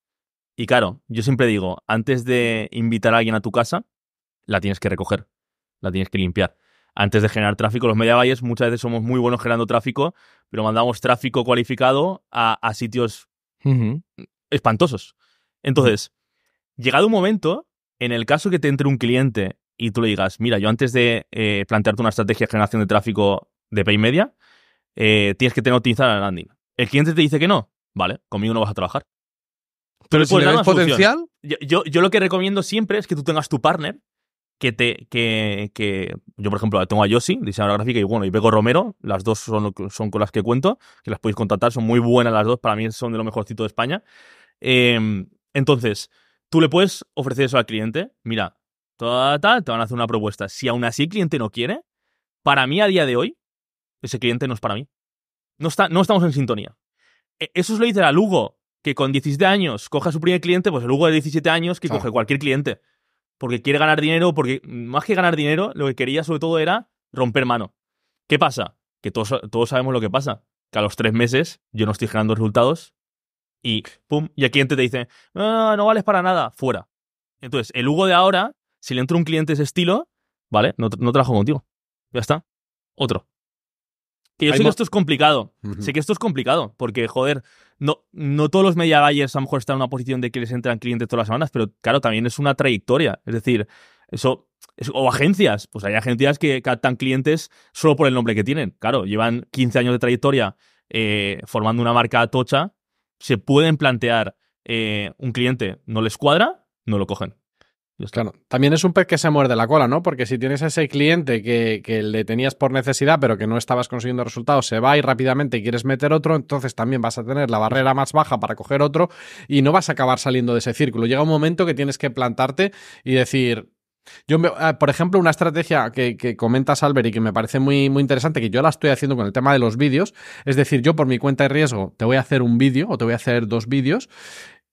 y claro, yo siempre digo, antes de invitar a alguien a tu casa, la tienes que recoger, la tienes que limpiar. Antes de generar tráfico, los media buyers muchas veces somos muy buenos generando tráfico, pero mandamos tráfico cualificado a, sitios espantosos. Entonces, llegado un momento, en el caso que te entre un cliente y tú le digas, mira, yo antes de eh, plantearte una estrategia de generación de tráfico de pay media, eh, tienes que tener optimizada la landing. El cliente te dice que no, vale, conmigo no vas a trabajar. Pero le potencial. Yo, yo, lo que recomiendo siempre es que tú tengas tu partner que te. que, Yo, por ejemplo, tengo a Yossi, diseñadora gráfica, y bueno, y Bego Romero, las dos son, son con las que cuento, que las podéis contactar son muy buenas las dos, para mí son de lo mejorcito de España. Em, entonces, tú le puedes ofrecer eso al cliente. Mira, ta, te van a hacer una propuesta. Si aún así el cliente no quiere, para mí a día de hoy, ese cliente no es para mí. No, está, no estamos en sintonía. E, eso es lo a Lugo que con 17 años coja su primer cliente, pues el Hugo de 17 años que coge cualquier cliente. Porque quiere ganar dinero, porque más que ganar dinero, lo que quería sobre todo era romper mano. ¿Qué pasa? Que todos, sabemos lo que pasa. Que a los tres meses yo no estoy generando resultados y pum, y el cliente te dice, no, vales para nada, fuera. Entonces, el Hugo de ahora, si le entra un cliente de ese estilo, ¿vale? No, no trabajo contigo. Ya está. Otro. Que yo sé que esto es complicado. Sé que esto es complicado, porque, joder, no, no todos los media buyers a lo mejor están en una posición de que les entran clientes todas las semanas, pero claro, también es una trayectoria. Es decir, eso. o agencias, pues hay agencias que captan clientes solo por el nombre que tienen. Claro, llevan 15 años de trayectoria eh, formando una marca tocha. Se pueden plantear eh, un cliente, no les cuadra, no lo cogen. Claro, también es un pez que se muerde la cola, ¿no? Porque si tienes ese cliente que, le tenías por necesidad, pero que no estabas consiguiendo resultados, se va y rápidamente y quieres meter otro, entonces también vas a tener la barrera más baja para coger otro y no vas a acabar saliendo de ese círculo. Llega un momento que tienes que plantarte y decir, yo, ah, por ejemplo, una estrategia que, comentas, Albert, y que me parece muy, muy interesante, que yo la estoy haciendo con el tema de los vídeos, es decir, yo por mi cuenta de riesgo te voy a hacer un vídeo o te voy a hacer dos vídeos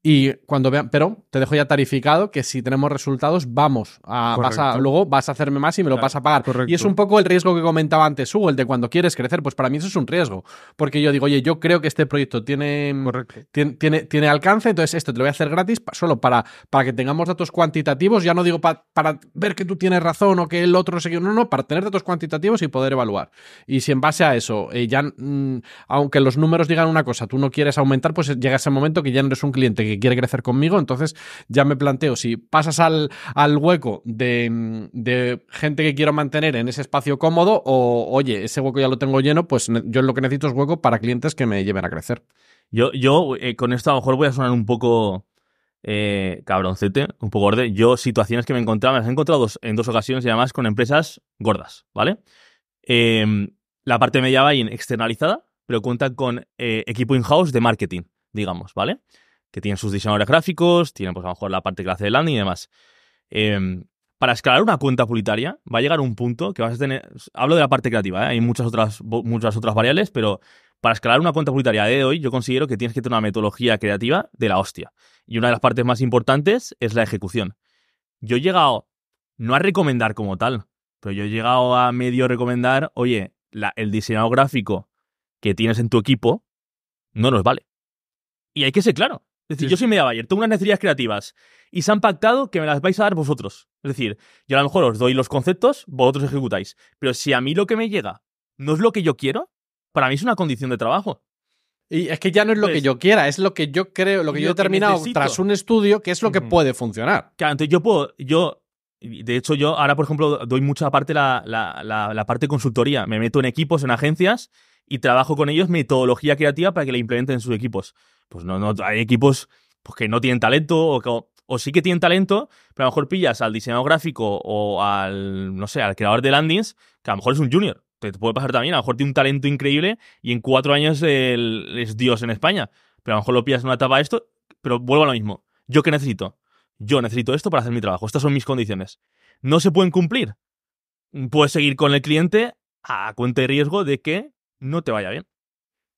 y cuando vean, pero te dejo ya tarificado que si tenemos resultados, vamos, a, pasar luego vas a hacerme más y me lo vas a pagar. Y es un poco el riesgo que comentaba antes Hugo, el de cuando quieres crecer. Pues para mí eso es un riesgo, porque yo digo, oye, yo creo que este proyecto tiene, tiene, tiene, alcance, entonces esto te lo voy a hacer gratis solo para, para que tengamos datos cuantitativos. Ya no digo para ver que tú tienes razón o que el otro se... no, no, para tener datos cuantitativos y poder evaluar. Y si en base a eso, eh, ya, mm, aunque los números digan una cosa, tú no quieres aumentar, pues llega ese momento que ya no eres un cliente que quiere crecer conmigo, entonces ya me planteo si pasas al, hueco de, gente que quiero mantener en ese espacio cómodo o, oye, ese hueco ya lo tengo lleno, pues yo lo que necesito es hueco para clientes que me lleven a crecer. Yo, yo eh, con esto a lo mejor voy a sonar un poco eh, cabroncete, un poco gordo. Yo situaciones que me encontraba, me las he encontrado en dos ocasiones y además con empresas gordas, ¿vale? Em, la parte media va externalizada, pero cuenta con eh, equipo in-house de marketing, digamos, ¿vale? que tienen sus diseñadores gráficos, tienen pues a lo mejor la parte que hace de landing y demás. Em, para escalar una cuenta publicitaria va a llegar un punto que vas a tener, hablo de la parte creativa, ¿eh? hay muchas otras, muchas otras variables, pero para escalar una cuenta publicitaria de hoy yo considero que tienes que tener una metodología creativa de la hostia. Y una de las partes más importantes es la ejecución. Yo he llegado, no a recomendar como tal, pero yo he llegado a medio recomendar, oye, el diseñador gráfico que tienes en tu equipo no nos vale. Y hay que ser claro. Es decir, yo soy media Bayer, tengo unas necesidades creativas y se han pactado que me las vais a dar vosotros. Es decir, yo a lo mejor os doy los conceptos, vosotros ejecutáis. Pero si a mí lo que me llega no es lo que yo quiero, para mí es una condición de trabajo. Y es que ya no es lo que pues yo quiera, es lo que yo creo, lo que yo he terminado tras un estudio, que es lo que puede funcionar. Claro, entonces yo puedo, yo, de hecho yo ahora, por ejemplo, doy mucha parte la, la parte de consultoría, me meto en equipos, en agencias y trabajo con ellos metodología creativa para que la implementen en sus equipos pues no, no hay equipos pues, que no tienen talento o, sí que tienen talento, pero a lo mejor pillas al diseñador gráfico o al, no sé, al creador de landings, que a lo mejor es un junior. Te, puede pasar también, a lo mejor tiene un talento increíble y en cuatro años es Dios en España. Pero a lo mejor lo pillas en una etapa esto, pero vuelvo a lo mismo. ¿Yo qué necesito? Yo necesito esto para hacer mi trabajo. Estas son mis condiciones. No se pueden cumplir. Puedes seguir con el cliente a cuenta de riesgo de que no te vaya bien.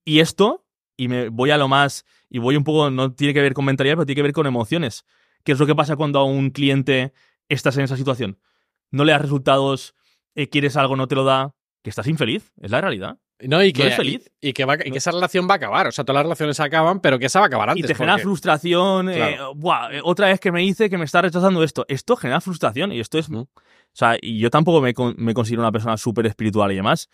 Y esto y me voy a lo más, y voy un poco, no tiene que ver con mentalidad, pero tiene que ver con emociones. ¿Qué es lo que pasa cuando a un cliente estás en esa situación? No le das resultados, eh, quieres algo, no te lo da, que estás infeliz, es la realidad. No, y que, no feliz. Y, que esa relación va a acabar. O sea, todas las relaciones acaban, pero que esa va a acabar antes. Y te genera frustración. Eh, buah, eh, otra vez que me dice que me está rechazando esto. Esto genera frustración y esto es. O sea, y yo tampoco me, me considero una persona súper espiritual y demás.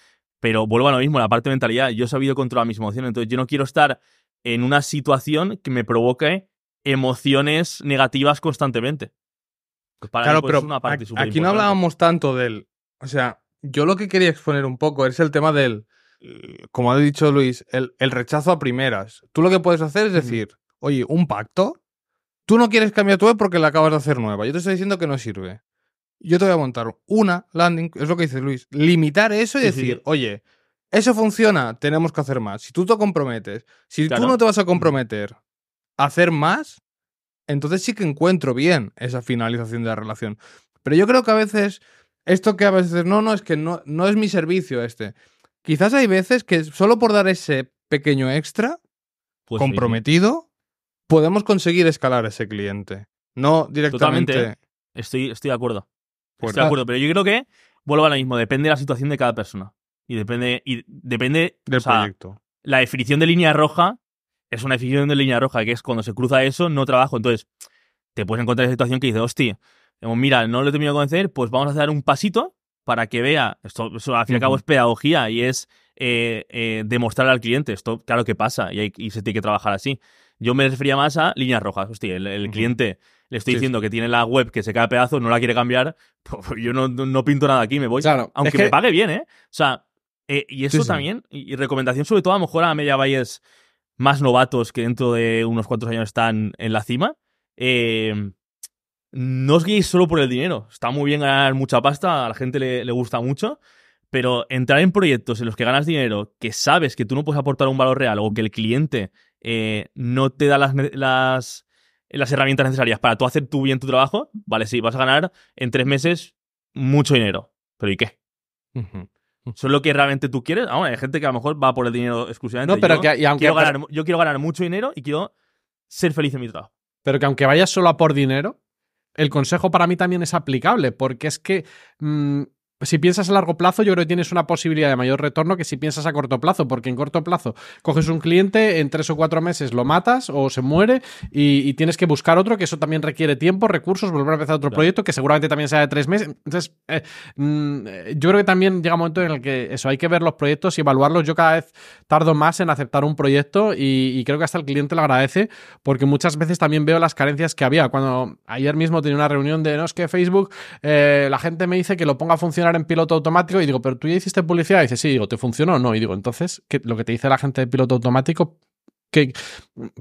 Pero vuelvo a lo mismo, la parte de mentalidad. Yo he sabido controlar mis emociones, entonces yo no quiero estar en una situación que me provoque emociones negativas constantemente. Pues claro, pues, pero aquí, no hablábamos tanto del. O sea, yo lo que quería exponer un poco es el tema del. Eh, como ha dicho Luis, el, rechazo a primeras. Tú lo que puedes hacer es decir, oye, un pacto. Tú no quieres cambiar tu web porque la acabas de hacer nueva. Yo te estoy diciendo que no sirve. Yo te voy a montar una landing, es lo que dice Luis, limitar eso y decir, oye, eso funciona, tenemos que hacer más. Si tú te comprometes, si tú no te vas a comprometer a hacer más, entonces sí que encuentro bien esa finalización de la relación. Pero yo creo que a veces, esto que a veces, no, no, es que no, no es mi servicio este. Quizás hay veces que solo por dar ese pequeño extra, pues comprometido, podemos conseguir escalar ese cliente. No directamente. ¿eh? Estoy, estoy de acuerdo. Pues Estoy de acuerdo, pero yo creo que vuelvo a lo mismo, depende de la situación de cada persona. Y depende, y depende del o sea, La definición de línea roja es una definición de línea roja, que es cuando se cruza eso, no trabajo. Entonces, te puedes encontrar en situación que dices, hostia, eh, mira, no lo he terminado de convencer, pues vamos a hacer un pasito para que vea. Esto, al fin y al cabo, es pedagogía y es eh, eh, demostrar al cliente. Esto, claro que pasa y, hay, se tiene que trabajar así. Yo me refería más a líneas rojas. Hostia, el, cliente le estoy diciendo que tiene la web que se cae a pedazos, no la quiere cambiar, pues, pues, yo no, pinto nada aquí, me voy. Aunque me pague bien, ¿eh? O sea, eh, y eso también, y, recomendación sobre todo a lo mejor a media valles más novatos que dentro de unos cuantos años están en la cima. Eh, no os guiéis solo por el dinero. Está muy bien ganar mucha pasta, a la gente le, gusta mucho, pero entrar en proyectos en los que ganas dinero, que sabes que tú no puedes aportar un valor real o que el cliente eh, no te da las eh, las herramientas necesarias para tú hacer tú bien tu trabajo, vale, sí, vas a ganar en tres meses mucho dinero. Pero ¿y qué? ¿Son lo que realmente tú quieres? bueno hay gente que a lo mejor va por el dinero exclusivamente. No, pero yo, quiero ganar, yo quiero ganar mucho dinero y quiero ser feliz en mi trabajo. Pero que aunque vayas solo a por dinero, el consejo para mí también es aplicable, porque es que mm, pues si piensas a largo plazo, yo creo que tienes una posibilidad de mayor retorno que si piensas a corto plazo, porque en corto plazo coges un cliente, en tres o cuatro meses lo matas o se muere y, tienes que buscar otro, que eso también requiere tiempo, recursos, volver a empezar otro proyecto, que seguramente también sea de tres meses. Entonces, eh, mm, eh, yo creo que también llega un momento en el que eso, hay que ver los proyectos y evaluarlos. Yo cada vez tardo más en aceptar un proyecto y, creo que hasta el cliente lo agradece, porque muchas veces también veo las carencias que había. Cuando ayer mismo tenía una reunión de, no, es que Facebook, eh, la gente me dice que lo ponga a funcionar en piloto automático. Y digo, pero tú ya hiciste publicidad. Y dice, sí, digo, ¿te funcionó? o No. Y digo, entonces, lo que te dice la gente de piloto automático,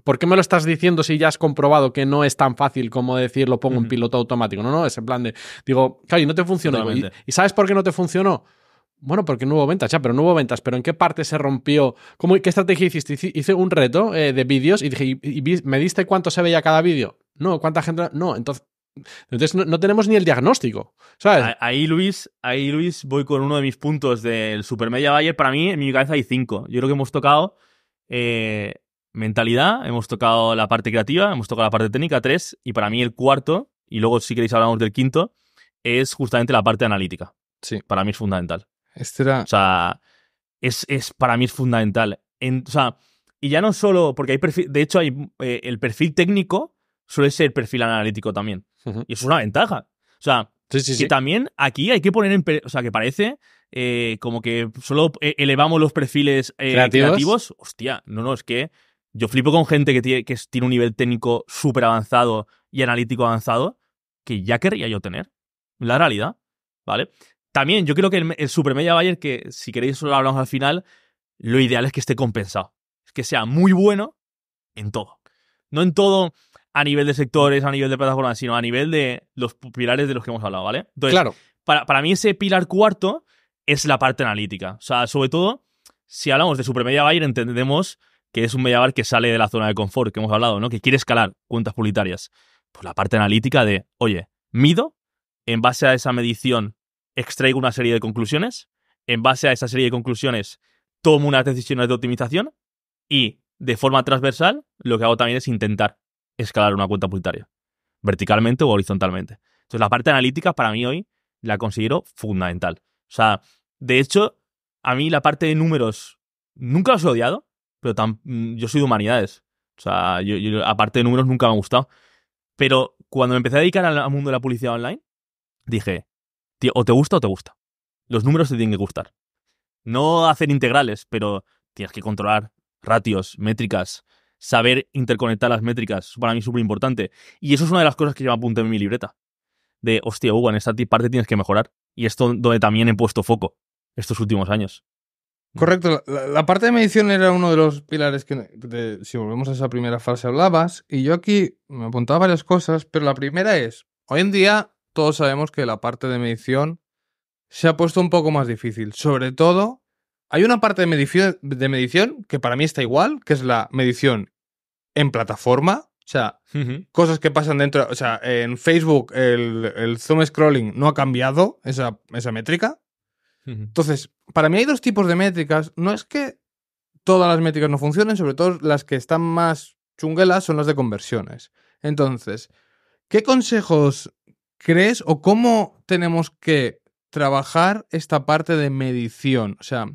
¿por qué me lo estás diciendo si ya has comprobado que no es tan fácil como decir lo pongo en piloto automático? No, no, es en plan de. Digo, claro, y no te funcionó. ¿y, sabes por qué no te funcionó? Bueno, porque no hubo ventas, ya, pero no hubo ventas. ¿Pero en qué parte se rompió? ¿Cómo, ¿Qué estrategia hiciste? Hice un reto eh, de vídeos y dije, ¿y, me diste cuánto se veía cada vídeo? No, ¿cuánta gente? No, entonces, entonces no, tenemos ni el diagnóstico. Ahí, Luis, ahí, Luis, voy con uno de mis puntos del Super Media Bayer. Para mí, en mi cabeza hay cinco. Yo creo que hemos tocado eh, mentalidad, hemos tocado la parte creativa, hemos tocado la parte técnica, tres. Y para mí, el cuarto, y luego si queréis hablamos del quinto, es justamente la parte analítica. Sí. Para mí es fundamental. Este o sea, es, para mí es fundamental. y ya no solo, porque hay de hecho hay eh, el perfil técnico, suele ser perfil analítico también. Y es una ventaja. O sea, y que también aquí hay que poner en. O sea, que parece eh, como que solo eh, elevamos los perfiles eh, ¿Creativos? Hostia, no, no, es que yo flipo con gente que tiene, que tiene un nivel técnico súper avanzado y analítico avanzado que ya querría yo tener. La realidad, ¿vale? También yo creo que el, Super Media Bayer, que si queréis solo hablamos al final, lo ideal es que esté compensado. Es que sea muy bueno en todo. No en todo a nivel de sectores, a nivel de plataformas, sino a nivel de los pilares de los que hemos hablado, ¿vale? Entonces, para, mí ese pilar cuarto es la parte analítica. O sea, sobre todo, si hablamos de Supermedia Media entendemos que es un media buyer que sale de la zona de confort, que hemos hablado, ¿no? Que quiere escalar cuentas publicitarias. Pues la parte analítica de, oye, mido, en base a esa medición extraigo una serie de conclusiones, en base a esa serie de conclusiones tomo unas decisiones de optimización y de forma transversal lo que hago también es intentar escalar una cuenta publicitaria, verticalmente o horizontalmente. Entonces, la parte analítica para mí hoy la considero fundamental. O sea, de hecho, a mí la parte de números nunca los he odiado, pero mm, yo soy de humanidades. O sea, aparte de números nunca me ha gustado. Pero cuando me empecé a dedicar al mundo de la publicidad online, dije, o te gusta o te gusta. Los números te tienen que gustar. No hacer integrales, pero tienes que controlar ratios, métricas, saber interconectar las métricas. para mí es súper importante. Y eso es una de las cosas que yo me apunté en mi libreta. De, hostia, Hugo, en esta parte tienes que mejorar. Y esto donde también he puesto foco estos últimos años. Correcto. La, parte de medición era uno de los pilares que, si volvemos a esa primera fase hablabas. Y yo aquí me apuntaba varias cosas, pero la primera es, hoy en día todos sabemos que la parte de medición se ha puesto un poco más difícil. Sobre todo, hay una parte de medición, de medición, que para mí está igual, que es la medición en plataforma. O sea, cosas que pasan dentro. O sea, en Facebook el, zoom scrolling no ha cambiado esa, esa métrica. Entonces, para mí hay dos tipos de métricas. No es que todas las métricas no funcionen, sobre todo las que están más chunguelas son las de conversiones. Entonces, ¿qué consejos crees o cómo tenemos que trabajar esta parte de medición? O sea,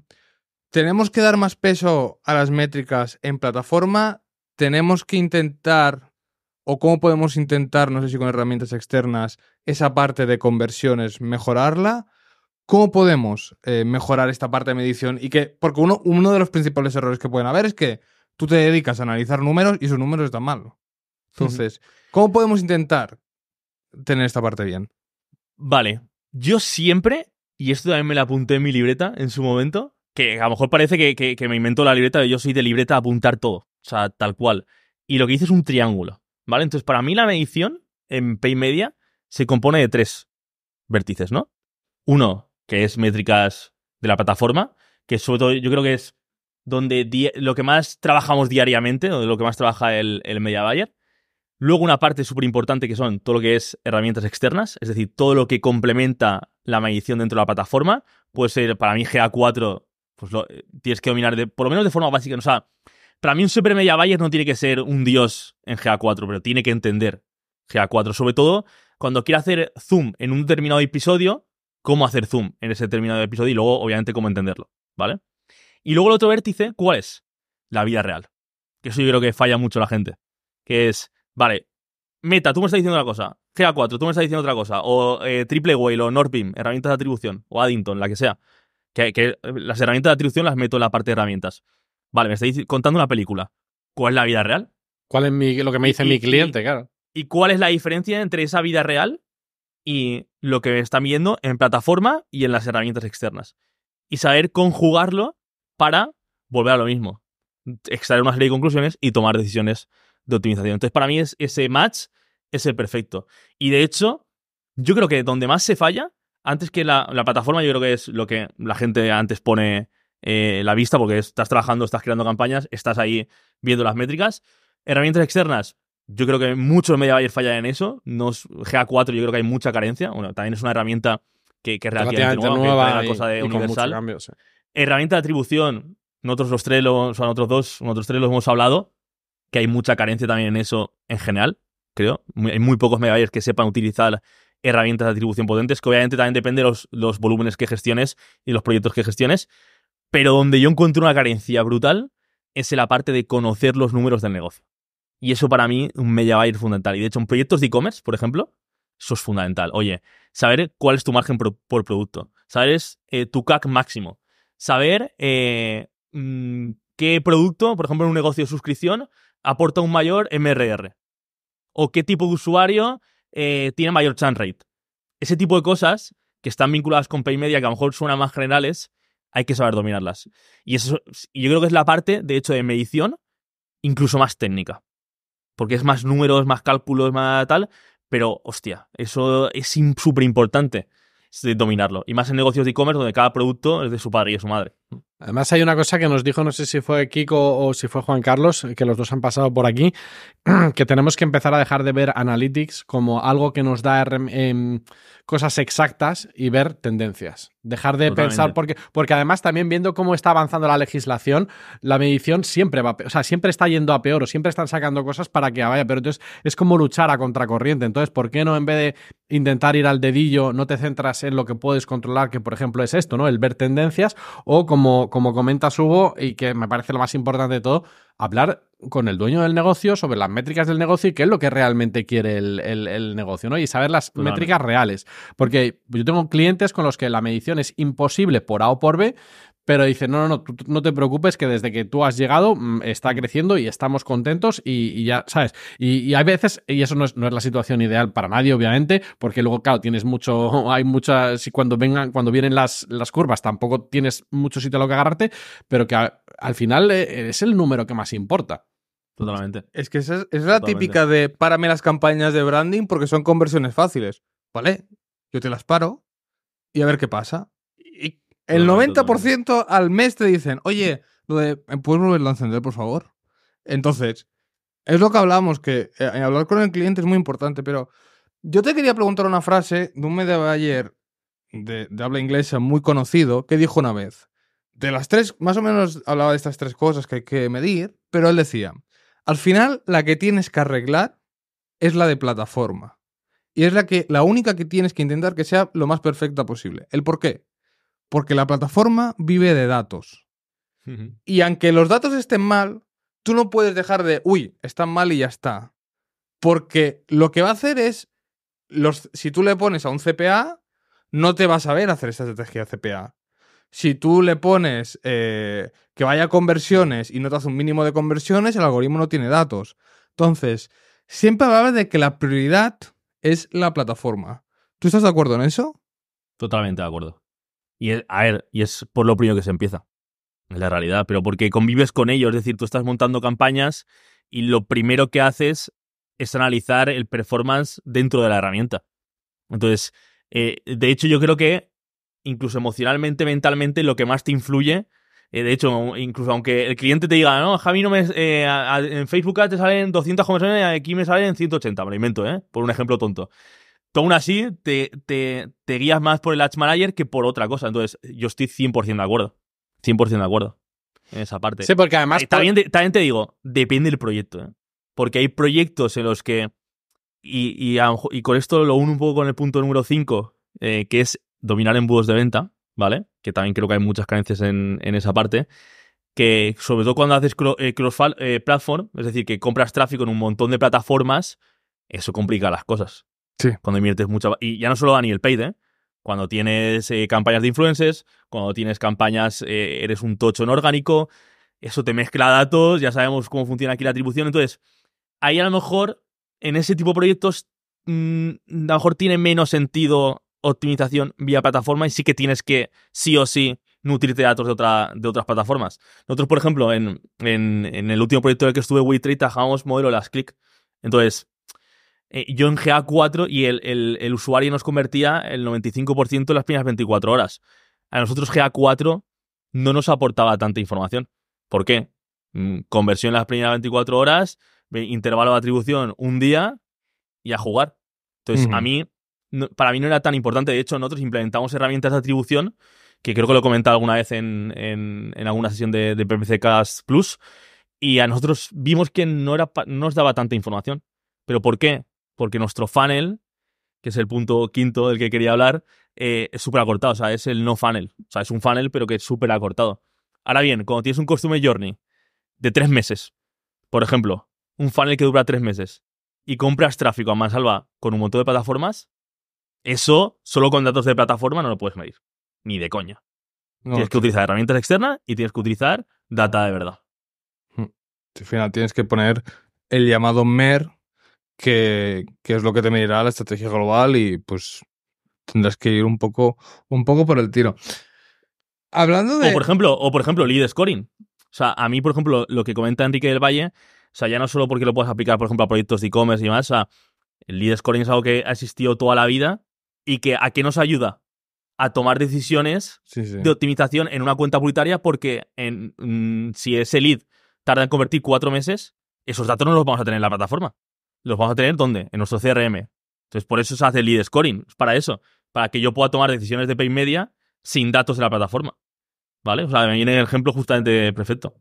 ¿tenemos que dar más peso a las métricas en plataforma? tenemos que intentar, o cómo podemos intentar, no sé si con herramientas externas, esa parte de conversiones, mejorarla. ¿Cómo podemos eh, mejorar esta parte de medición? Y que, porque uno, de los principales errores que pueden haber es que tú te dedicas a analizar números y esos números están mal. Entonces, ¿cómo podemos intentar tener esta parte bien? Vale, yo siempre, y esto también me lo apunté en mi libreta en su momento, que a lo mejor parece que, me invento la libreta, yo soy de libreta a apuntar todo. O sea, tal cual. Y lo que hice es un triángulo, ¿vale? Entonces, para mí la medición en PayMedia se compone de tres vértices, ¿no? Uno, que es métricas de la plataforma, que sobre todo yo creo que es donde lo que más trabajamos diariamente, donde lo que más trabaja el, el media buyer. Luego una parte súper importante que son todo lo que es herramientas externas, es decir, todo lo que complementa la medición dentro de la plataforma. Puede ser, para mí, GA4, pues lo, eh, tienes que dominar de, por lo menos de forma básica. O sea, para mí un Super Media Bayes no tiene que ser un dios en GA4, pero tiene que entender GA4. Sobre todo cuando quiere hacer zoom en un determinado episodio, cómo hacer zoom en ese determinado episodio y luego, obviamente, cómo entenderlo, ¿vale? Y luego el otro vértice, ¿cuál es? La vida real. Que eso yo creo que falla mucho la gente. Que es, vale, Meta, tú me estás diciendo una cosa, GA4, tú me estás diciendo otra cosa, o eh, Triple Whale, o NordBeam, herramientas de atribución, o Addington, la que sea. Que, las herramientas de atribución las meto en la parte de herramientas. Vale, me estáis contando una película. ¿Cuál es la vida real? ¿Cuál es mi, lo que me dice mi cliente, claro? ¿Y cuál es la diferencia entre esa vida real y lo que están viendo en plataforma y en las herramientas externas? Y saber conjugarlo para volver a lo mismo. Extraer unas leyes y conclusiones y tomar decisiones de optimización. Entonces, para mí es, ese match es el perfecto. Y de hecho, yo creo que donde más se falla, antes que la, la plataforma, yo creo que es lo que la gente antes pone eh, la vista porque estás trabajando, estás creando campañas, estás ahí viendo las métricas. Herramientas externas, yo creo que muchos media fallan en eso. Nos, GA4 yo creo que hay mucha carencia. Bueno, también es una herramienta que, que relativamente una cosa de universal. Herramienta de atribución, nosotros los tres, o sea, otros dos, nosotros tres los hemos hablado, que hay mucha carencia también en eso en general, creo. hay muy pocos media que sepan utilizar herramientas de atribución potentes, que obviamente también depende de los, los volúmenes que gestiones y los proyectos que gestiones. Pero donde yo encuentro una carencia brutal es en la parte de conocer los números del negocio. Y eso para mí me lleva a ir fundamental. Y de hecho, en proyectos de e-commerce, por ejemplo, eso es fundamental. Oye, saber cuál es tu margen por, producto, saber eh, tu CAC máximo, saber eh, mm, qué producto, por ejemplo, en un negocio de suscripción, aporta un mayor MRR. O qué tipo de usuario eh, tiene mayor churn rate. Ese tipo de cosas que están vinculadas con media que a lo mejor suenan más generales, hay que saber dominarlas. Y eso, yo creo que es la parte, de hecho, de medición, incluso más técnica. Porque es más números, más cálculos, más tal. Pero, hostia, eso es súper importante dominarlo. Y más en negocios de e-commerce donde cada producto es de su padre y de su madre. Además hay una cosa que nos dijo, no sé si fue Kiko o si fue Juan Carlos, que los dos han pasado por aquí, que tenemos que empezar a dejar de ver Analytics como algo que nos da em, cosas exactas y ver tendencias. Dejar de pensar, porque, porque además también viendo cómo está avanzando la legislación, la medición siempre va, o sea, siempre está yendo a peor o siempre están sacando cosas para que vaya, pero entonces es como luchar a contracorriente. Entonces, ¿por qué no en vez de intentar ir al dedillo, no te centras en lo que puedes controlar, que por ejemplo es esto, ¿no? El ver tendencias o como como comentas Hugo, y que me parece lo más importante de todo, hablar con el dueño del negocio sobre las métricas del negocio y qué es lo que realmente quiere el, negocio, ¿no? Y saber las métricas reales. Porque yo tengo clientes con los que la medición es imposible por A o por B, pero dice, no, no, no, no te preocupes que desde que tú has llegado mm, está creciendo y estamos contentos y, ya, ¿sabes? Y, hay veces, y eso no es, la situación ideal para nadie, obviamente, porque luego, claro, tienes mucho, hay muchas, y cuando vengan, cuando vienen las, las curvas tampoco tienes mucho sitio a lo que agarrarte, pero que al final eh, es el número que más importa. Totalmente. Es que esa es, es la típica de párame las campañas de branding porque son conversiones fáciles. ¿Vale? Yo te las paro y a ver qué pasa. El 90% al mes te dicen, oye, lo de, ¿puedes volverlo a encender, por favor? Entonces, es lo que hablamos, que eh, eh, hablar con el cliente es muy importante, pero yo te quería preguntar una frase de un medio ayer de, de habla inglesa muy conocido que dijo una vez, de las tres, más o menos hablaba de estas tres cosas que hay que medir, pero él decía, al final la que tienes que arreglar es la de plataforma. Y es la, que, la única que tienes que intentar que sea lo más perfecta posible. ¿El por qué? porque la plataforma vive de datos. Y aunque los datos estén mal, tú no puedes dejar de, uy, están mal y ya está. Porque lo que va a hacer es, los, si tú le pones a un CPA, no te va a saber hacer esa estrategia CPA. Si tú le pones eh, que vaya a conversiones y no te hace un mínimo de conversiones, el algoritmo no tiene datos. Entonces, siempre hablaba de que la prioridad es la plataforma. ¿Tú estás de acuerdo en eso? Totalmente de acuerdo. Y, es, a ver, y es por lo primero que se empieza, en la realidad, pero porque convives con ellos, es decir, tú estás montando campañas y lo primero que haces es analizar el performance dentro de la herramienta. Entonces, eh, de hecho, yo creo que incluso emocionalmente, mentalmente, lo que más te influye eh, de hecho, incluso aunque el cliente te diga, no, Javi, no me, eh, en Facebook te salen 200 conversaciones, aquí me salen 180, me lo invento, Por un ejemplo tonto. Tú aún así te, te, guías más por el Ads Manager que por otra cosa. Entonces, yo estoy 100% de acuerdo. 100% de acuerdo en esa parte. Sí, porque además... también, te, digo, depende del proyecto. ¿eh? Porque hay proyectos en los que... Y, y, con esto lo uno un poco con el punto número 5, eh, que es dominar embudos de venta, ¿vale? Que también creo que hay muchas carencias en, en esa parte. Que sobre todo cuando haces eh, cross-platform, es decir, que compras tráfico en un montón de plataformas, eso complica las cosas. Cuando inviertes mucha. Y ya no solo Daniel Paid, ¿eh? Cuando tienes eh, campañas de influencers, cuando tienes campañas, eh, eres un tocho en orgánico, eso te mezcla datos, ya sabemos cómo funciona aquí la atribución. Entonces, ahí a lo mejor, en ese tipo de proyectos, mm, a lo mejor tiene menos sentido optimización vía plataforma y sí que tienes que, sí o sí, nutrirte de datos de, otra, de otras plataformas. Nosotros, por ejemplo, en, el último proyecto en el que estuve, WeTrade, trabajamos modelo las click. Entonces, eh, yo en GA4 y el, usuario nos convertía el 95% en las primeras 24 horas. A nosotros GA4 no nos aportaba tanta información. ¿Por qué? Mm, conversión en las primeras 24 horas, intervalo de atribución un día y a jugar. Entonces, a mí, para mí no era tan importante. De hecho, nosotros implementamos herramientas de atribución, que creo que lo he comentado alguna vez en, alguna sesión de, de PPC Cast Plus, y a nosotros vimos que no, era, no nos daba tanta información. ¿Pero por qué? porque nuestro funnel, que es el punto quinto del que quería hablar, eh, es súper acortado, o sea, es el no funnel. O sea, es un funnel, pero que es súper acortado. Ahora bien, cuando tienes un costume journey de tres meses, por ejemplo, un funnel que dura tres meses, y compras tráfico a mansalva con un montón de plataformas, eso solo con datos de plataforma no lo puedes medir. Ni de coña. tienes que utilizar herramientas externas y tienes que utilizar data de verdad. Hmm. Al final tienes que poner el llamado MER que, es lo que te medirá la estrategia global y pues tendrás que ir un poco, un poco por el tiro. Hablando de... O por ejemplo, o por ejemplo, lead scoring. O sea, a mí, por ejemplo, lo que comenta Enrique del Valle, o sea, ya no solo porque lo puedes aplicar, por ejemplo, a proyectos de e-commerce y demás, o sea, el lead scoring es algo que ha existido toda la vida y que a qué nos ayuda a tomar decisiones de optimización en una cuenta publicitaria porque en, mm, si ese lead tarda en convertir cuatro meses, esos datos no los vamos a tener en la plataforma los vamos a tener ¿dónde? En nuestro CRM. Entonces, por eso se hace el lead scoring, es para eso, para que yo pueda tomar decisiones de pay media sin datos de la plataforma. ¿Vale? O sea, me viene el ejemplo justamente perfecto.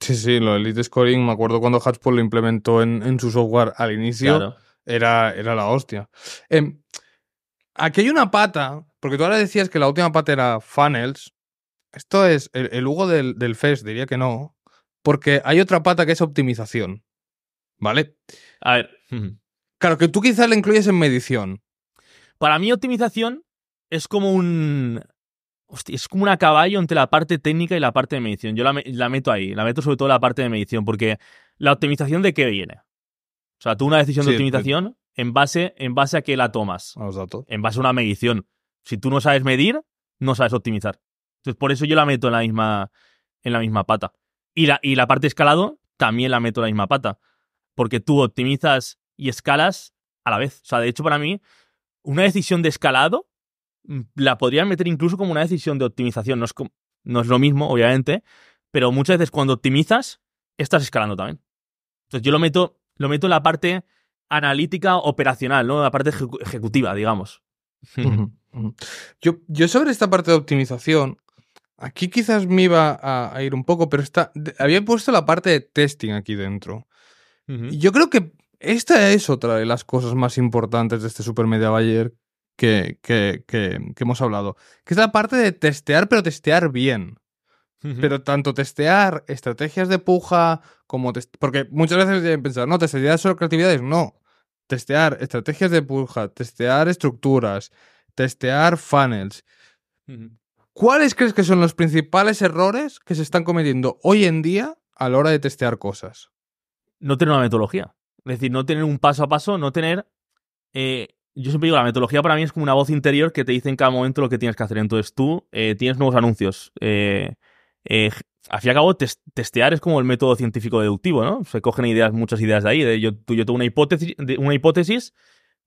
Sí, sí, lo del lead scoring, me acuerdo cuando HubSpot lo implementó en, su software al inicio, era, era la hostia. Em, aquí hay una pata, porque tú ahora decías que la última pata era funnels. Esto es, el, Hugo del, del Fest diría que no, porque hay otra pata que es optimización. ¿Vale? A ver. Claro, que tú quizás la incluyes en medición. Para mí, optimización es como un. Hostia, es como un caballo entre la parte técnica y la parte de medición. Yo la, meto ahí, la meto sobre todo en la parte de medición, porque la optimización de qué viene. O sea, tú una decisión de optimización en, base, en base a qué la tomas. En base a una medición. Si tú no sabes medir, no sabes optimizar. Entonces, por eso yo la meto en la misma, en la misma pata. Y la, y la parte de escalado también la meto en la misma pata porque tú optimizas y escalas a la vez. O sea, de hecho, para mí, una decisión de escalado mm, la podrían meter incluso como una decisión de optimización. No es, no es lo mismo, obviamente, pero muchas veces cuando optimizas, estás escalando también. Entonces yo lo meto, lo meto en la parte analítica operacional, ¿no? La parte ejecutiva, digamos. yo, yo sobre esta parte de optimización, aquí quizás me iba a, ir un poco, pero está, había puesto la parte de testing aquí dentro. Yo creo que esta es otra de las cosas más importantes de este Super Media Buyer que, hemos hablado, que es la parte de testear, pero testear bien. Pero tanto testear estrategias de puja como... Porque muchas veces deben pensar, no, testear solo creatividades. No. Testear estrategias de puja, testear estructuras, testear funnels. ¿Cuáles crees que son los principales errores que se están cometiendo hoy en día a la hora de testear cosas? no tener una metodología. Es decir, no tener un paso a paso, no tener... Eh, yo siempre digo, la metodología para mí es como una voz interior que te dice en cada momento lo que tienes que hacer. Entonces tú eh, tienes nuevos anuncios. Eh, eh, al fin y al cabo, testear es como el método científico deductivo, ¿no? Se cogen ideas, muchas ideas de ahí. yo, tengo una hipótesis, una hipótesis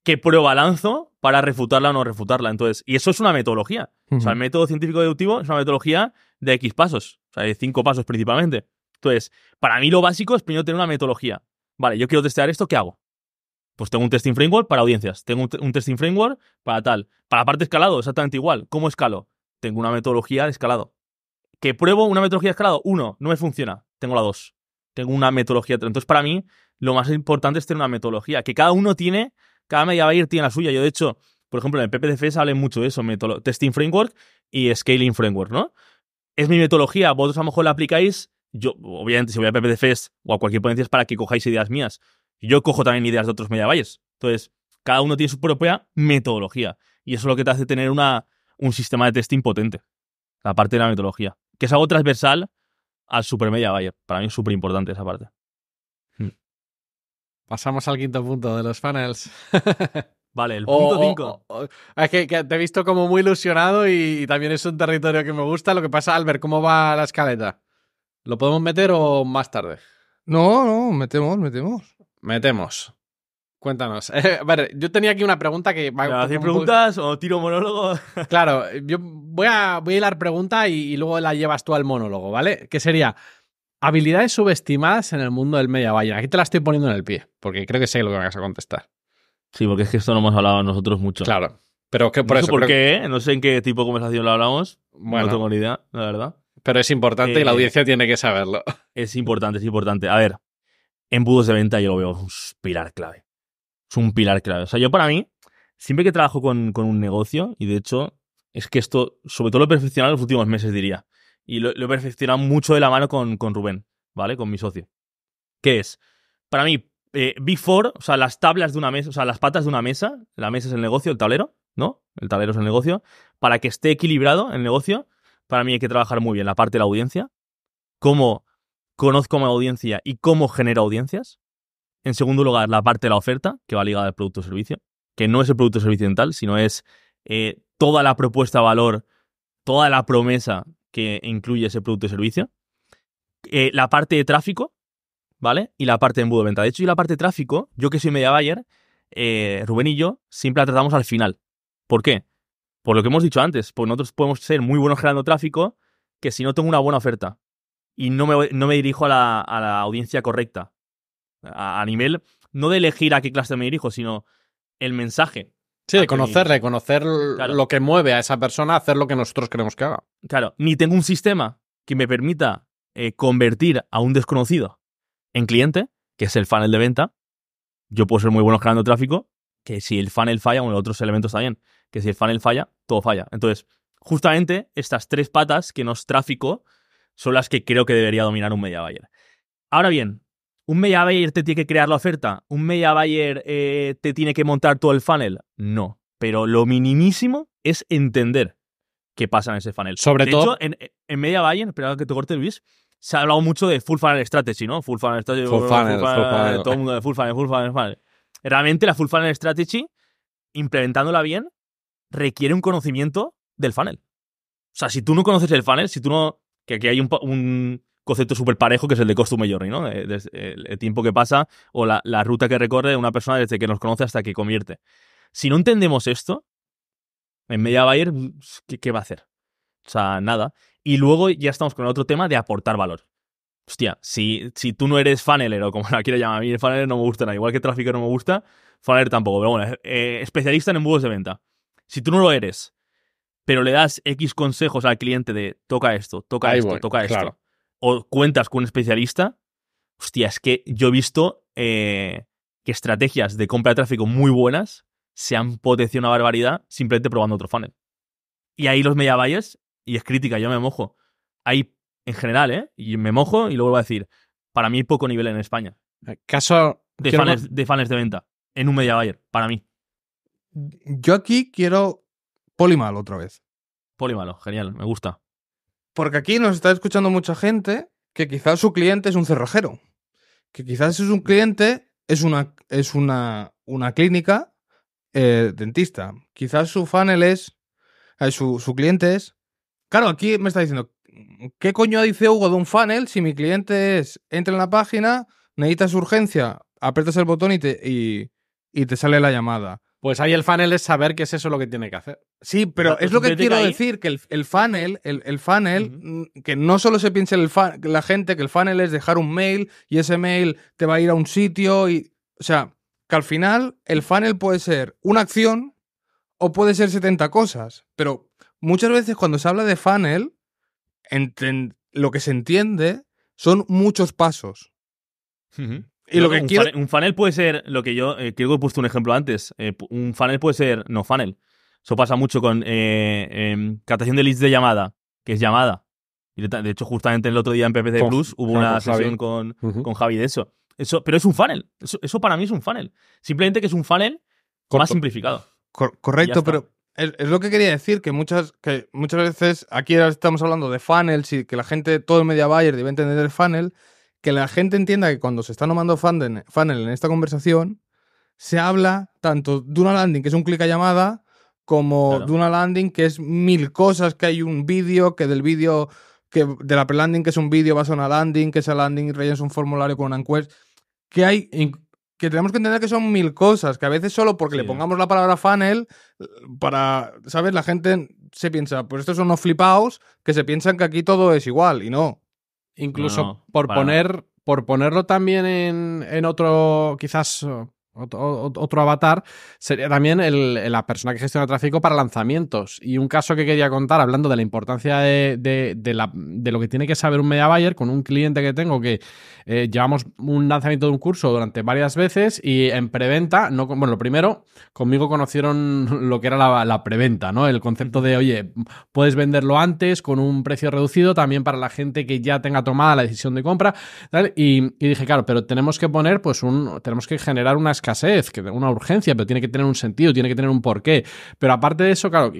que prueba lanzo para refutarla o no refutarla. Entonces, y eso es una metodología. O sea, el método científico deductivo es una metodología de X pasos, o sea, de cinco pasos principalmente. Entonces, para mí lo básico es primero tener una metodología. Vale, yo quiero testear esto, ¿qué hago? Pues tengo un testing framework para audiencias, tengo un, testing framework para tal. Para la parte escalado, exactamente igual. ¿Cómo escalo? Tengo una metodología de escalado. ¿Que pruebo una metodología de escalado? Uno, no me funciona. Tengo la dos. Tengo una metodología. Entonces, para mí, lo más importante es tener una metodología. Que cada uno tiene, cada media ir, tiene la suya. Yo, de hecho, por ejemplo, en el PPDF se habla mucho de eso, testing framework y scaling framework, ¿no? Es mi metodología, vosotros a lo mejor la aplicáis yo, obviamente, si voy a PPDFs o a cualquier ponencia es para que cojáis ideas mías. Yo cojo también ideas de otros mediavalles. Entonces, cada uno tiene su propia metodología. Y eso es lo que te hace tener una, un sistema de testing potente. La parte de la metodología. Que es algo transversal al super mediavalle. Para mí es súper importante esa parte. Hmm. Pasamos al quinto punto de los funnels. Vale, el punto 5. es que, te he visto como muy ilusionado y, y, también es un territorio que me gusta. Lo que pasa, Albert, ¿cómo va la escaleta? ¿Lo podemos meter o más tarde? No, no, metemos, metemos. Metemos. Cuéntanos. A eh, ver, yo tenía aquí una pregunta que... Va ¿Hacer preguntas o tiro monólogo? claro, yo voy a, voy a hilar pregunta y, luego la llevas tú al monólogo, ¿vale? Que sería habilidades subestimadas en el mundo del media valle. Aquí te la estoy poniendo en el pie, porque creo que sé lo que me vas a contestar. Sí, porque es que esto no hemos hablado nosotros mucho. Claro. Pero es que por eso. qué? ¿eh? No sé en qué tipo de conversación lo hablamos. Bueno, no tengo ni idea, la verdad. Pero es importante y la eh, audiencia tiene que saberlo. Es importante, es importante. A ver, embudos de venta yo lo veo un pilar clave. Es un pilar clave. O sea, yo para mí, siempre que trabajo con, un negocio, y de hecho, es que esto, sobre todo lo he perfeccionado en los últimos meses, diría. Y lo, he perfeccionado mucho de la mano con, Rubén, ¿vale? Con mi socio. ¿Qué es? Para mí, eh, before, o sea, las tablas de una mesa, o sea, las patas de una mesa, la mesa es el negocio, el tablero, ¿no? El tablero es el negocio. Para que esté equilibrado el negocio, para mí hay que trabajar muy bien la parte de la audiencia, cómo conozco a mi audiencia y cómo genero audiencias. En segundo lugar, la parte de la oferta, que va ligada al producto o servicio, que no es el producto o servicio dental, sino es eh, toda la propuesta de valor, toda la promesa que incluye ese producto o servicio. Eh, la parte de tráfico, ¿vale? Y la parte de embudo de venta. De hecho, y la parte de tráfico, yo que soy media buyer, eh, Rubén y yo siempre la tratamos al final. ¿Por qué? por lo que hemos dicho antes, pues nosotros podemos ser muy buenos generando tráfico, que si no tengo una buena oferta y no me, no me dirijo a la, audiencia correcta, a, nivel no de elegir a qué clase me dirijo, sino el mensaje. Sí, de conocerle, de conocer lo que mueve a esa persona a hacer lo que nosotros queremos que haga. Claro, ni tengo un sistema que me permita eh, convertir a un desconocido en cliente, que es el funnel de venta. Yo puedo ser muy bueno generando tráfico, que si el funnel falla, bueno, los otros elementos también que si el funnel falla, todo falla. Entonces, justamente estas tres patas que nos tráfico son las que creo que debería dominar un media buyer. Ahora bien, ¿un media buyer te tiene que crear la oferta? ¿Un media buyer eh, te tiene que montar todo el funnel? No, pero lo minimísimo es entender qué pasa en ese funnel. Sobre todo. Hecho, en, media buyer, espera que te corte Luis, se ha hablado mucho de full funnel strategy, ¿no? Full funnel strategy. Full, Todo el mundo de full funnel, full funnel. Realmente la full funnel strategy, implementándola bien, requiere un conocimiento del funnel. O sea, si tú no conoces el funnel, si tú no. Que aquí hay un, concepto súper parejo que es el de Customer Journey, ¿no? Eh, el, tiempo que pasa o la, ruta que recorre una persona desde que nos conoce hasta que convierte. Si no entendemos esto, en media a ¿qué, ¿qué va a hacer? O sea, nada. Y luego ya estamos con el otro tema de aportar valor. Hostia, si, si tú no eres funnelero, como la quiero llamar, a mí el funnelero no me gusta nada, igual que tráfico no me gusta, funneler tampoco, pero bueno, eh, especialista en embudos de venta. Si tú no lo eres, pero le das X consejos al cliente de toca esto, toca esto, toca esto, o cuentas con un especialista, hostia, es que yo he visto eh, que estrategias de compra de tráfico muy buenas se han potenciado una barbaridad simplemente probando otro funnel. Y ahí los media buyers, y es crítica, yo me mojo. ahí en general, ¿eh? Y me mojo y luego vuelvo a decir. Para mí, hay poco nivel en España. Eh, caso. De funnel de, de venta. En un media buyer, para mí yo aquí quiero Polimal otra vez. Polimalo, genial, me gusta. Porque aquí nos está escuchando mucha gente que quizás su cliente es un cerrajero. Que quizás es un cliente, es una, es una, clínica eh, dentista. Quizás su funnel es. Eh, su, cliente es. Claro, aquí me está diciendo, ¿qué coño dice Hugo de un funnel si mi cliente es, entra en la página, necesitas urgencia, aprietas el botón y te, y te sale la llamada? Pues ahí el funnel es saber qué es eso lo que tiene que hacer. Sí, pero es lo que quiero decir, que el, funnel, el, funnel, mm, que no solo se piense el la gente que el funnel es dejar un mail y ese mail te va a ir a un sitio y... O sea, que al final el funnel puede ser una acción o puede ser 70 cosas, pero muchas veces cuando se habla de funnel, lo que se entiende son muchos pasos lo que un, funnel, puede ser lo que yo creo eh, que he puesto un ejemplo antes. Eh, un funnel puede ser no funnel. Eso pasa mucho con eh, em, captación de leads de llamada, que es llamada. de hecho, justamente el otro día en PPC Plus hubo una sesión con, Javi de eso. eso. Pero es un funnel. Eso, para mí es un funnel. Simplemente que es un funnel más simplificado. correcto, pero es, lo que quería decir, que muchas, que muchas veces aquí estamos hablando de funnels y que la gente, todo el media buyer debe entender el funnel que la gente entienda que cuando se está nombrando funnel, en esta conversación, se habla tanto de una landing que es un clic a llamada, como de una landing que es mil cosas, que hay un vídeo, que del vídeo, que de la pre-landing que es un vídeo vas a una landing, que esa landing rellenas un formulario con una encuesta, que hay, que tenemos que entender que son mil cosas, que a veces solo porque le pongamos la palabra funnel, para, ¿sabes? La gente se piensa, pues estos son unos flipaos que se piensan que aquí todo es igual, y no. Incluso por, poner, por ponerlo también en, en otro, quizás otro, avatar, sería también la persona que gestiona tráfico para lanzamientos. Y un caso que quería contar, hablando de la importancia de, lo que tiene que saber un media buyer, con un cliente que tengo que eh, llevamos un lanzamiento de un curso durante varias veces y en preventa, no, bueno, lo primero, conmigo conocieron lo que era la, preventa, ¿no? El concepto de, oye, puedes venderlo antes con un precio reducido, también para la gente que ya tenga tomada la decisión de compra, y, y, dije, claro, pero tenemos que poner, pues, un, tenemos que generar una escala escasez, que una urgencia, pero tiene que tener un sentido, tiene que tener un porqué. Pero aparte de eso, claro,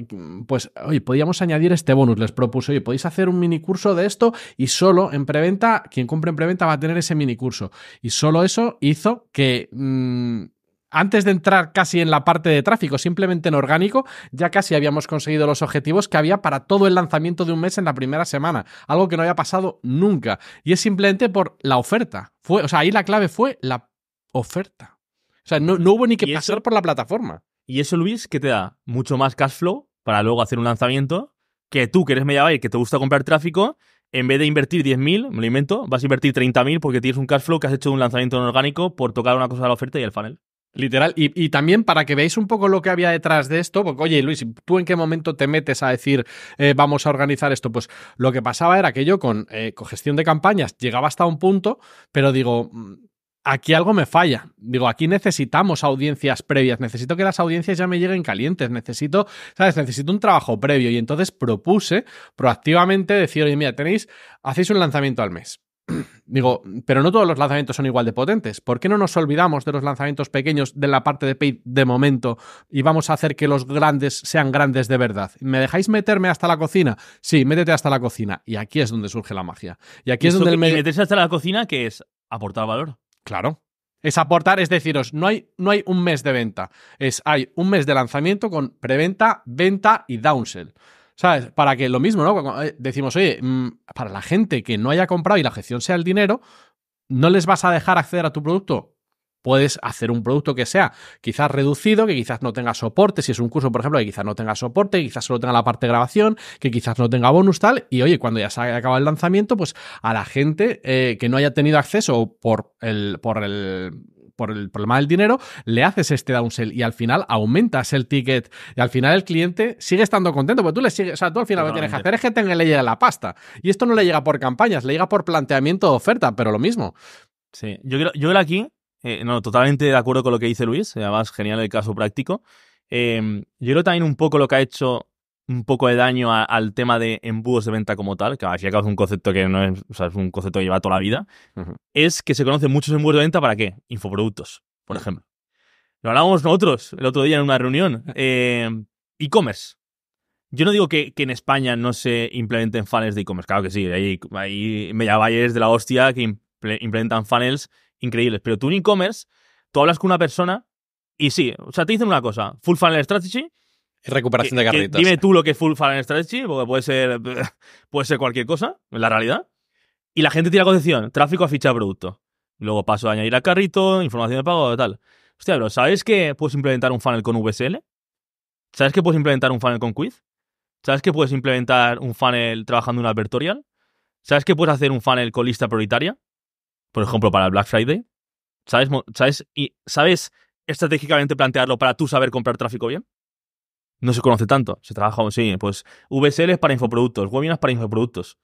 pues, oye, podíamos añadir este bonus. Les propuso, oye, podéis hacer un mini curso de esto y solo en preventa, quien compre en preventa va a tener ese mini curso. Y solo eso hizo que. Mm, antes de entrar casi en la parte de tráfico, simplemente en orgánico, ya casi habíamos conseguido los objetivos que había para todo el lanzamiento de un mes en la primera semana, algo que no había pasado nunca. Y es simplemente por la oferta. Fue, o sea, ahí la clave fue la oferta. O sea, no, hubo ni que pasar por la plataforma. Y eso, Luis, que te da mucho más cash flow para luego hacer un lanzamiento que tú, que eres y que te gusta comprar tráfico, en vez de invertir 10.000, me lo invento, vas a invertir 30.000 porque tienes un cash flow que has hecho un lanzamiento orgánico por tocar una cosa de la oferta y el funnel. Literal. Y, también para que veáis un poco lo que había detrás de esto, porque oye Luis, ¿tú en qué momento te metes a decir eh, vamos a organizar esto? Pues lo que pasaba era que yo con, eh, con gestión de campañas llegaba hasta un punto, pero digo, mm, aquí algo me falla. Digo, aquí necesitamos audiencias previas, necesito que las audiencias ya me lleguen calientes, necesito, ¿sabes? Necesito un trabajo previo. Y entonces propuse proactivamente decir, oye, mira, tenéis, hacéis un lanzamiento al mes. Digo, pero no todos los lanzamientos son igual de potentes. ¿Por qué no nos olvidamos de los lanzamientos pequeños de la parte de paid de momento y vamos a hacer que los grandes sean grandes de verdad? ¿Me dejáis meterme hasta la cocina? Sí, métete hasta la cocina. Y aquí es donde surge la magia. Y aquí es donde... me... ¿Meterse hasta la cocina que es aportar valor? Claro. Es aportar, es deciros, no hay, no hay un mes de venta. Es, hay un mes de lanzamiento con preventa, venta y downsell. ¿Sabes? Para que lo mismo, ¿no? Eh, decimos, oye, mm, para la gente que no haya comprado y la gestión sea el dinero, no les vas a dejar acceder a tu producto puedes hacer un producto que sea quizás reducido, que quizás no tenga soporte, si es un curso, por ejemplo, que quizás no tenga soporte, que quizás solo tenga la parte de grabación, que quizás no tenga bonus tal, y oye, cuando ya se acaba el lanzamiento, pues a la gente eh, que no haya tenido acceso por el, por el por el problema del dinero, le haces este downsell y al final aumentas el ticket y al final el cliente sigue estando contento porque tú le sigues, o sea, tú al final lo que tienes que hacer es que tenga, le de la pasta. Y esto no le llega por campañas, le llega por planteamiento de oferta, pero lo mismo. Sí, yo creo, yo creo aquí eh, no, totalmente de acuerdo con lo que dice Luis. Eh, además, genial el caso práctico. Em, yo creo también un poco lo que ha hecho un poco de daño al tema de embudos de venta como tal, que ha acabas un concepto que no es, un concepto que lleva toda la vida, es que se conocen muchos embudos de venta para qué? Infoproductos, por ejemplo. Lo hablábamos nosotros el otro día en una reunión. Em, e-commerce. yo no digo que, en España no se implementen funnels de e-commerce, claro que sí, hay, hay media valles de la hostia que implementan funnels increíbles. Pero tú en e-commerce, tú hablas con una persona y sí, o sea, te dicen una cosa, full funnel strategy. Recuperación de carritos. Dime tú lo que es full funnel strategy, porque puede ser, puede ser cualquier cosa, en la realidad. Y la gente tira la concepción, tráfico a ficha de producto. Luego paso a añadir a carrito, información de pago, tal. Hostia, pero ¿sabes que puedes implementar un funnel con VSL? ¿Sabes que puedes implementar un funnel con quiz? ¿Sabes que puedes implementar un funnel trabajando en un advertorial? ¿Sabes que puedes hacer un funnel con lista prioritaria? por ejemplo, para Black Friday? ¿Sabes, y, ¿Sabes estratégicamente plantearlo para tú saber comprar tráfico bien? No se conoce tanto. Se trabaja, sí, pues VSL es para infoproductos, webinars para infoproductos.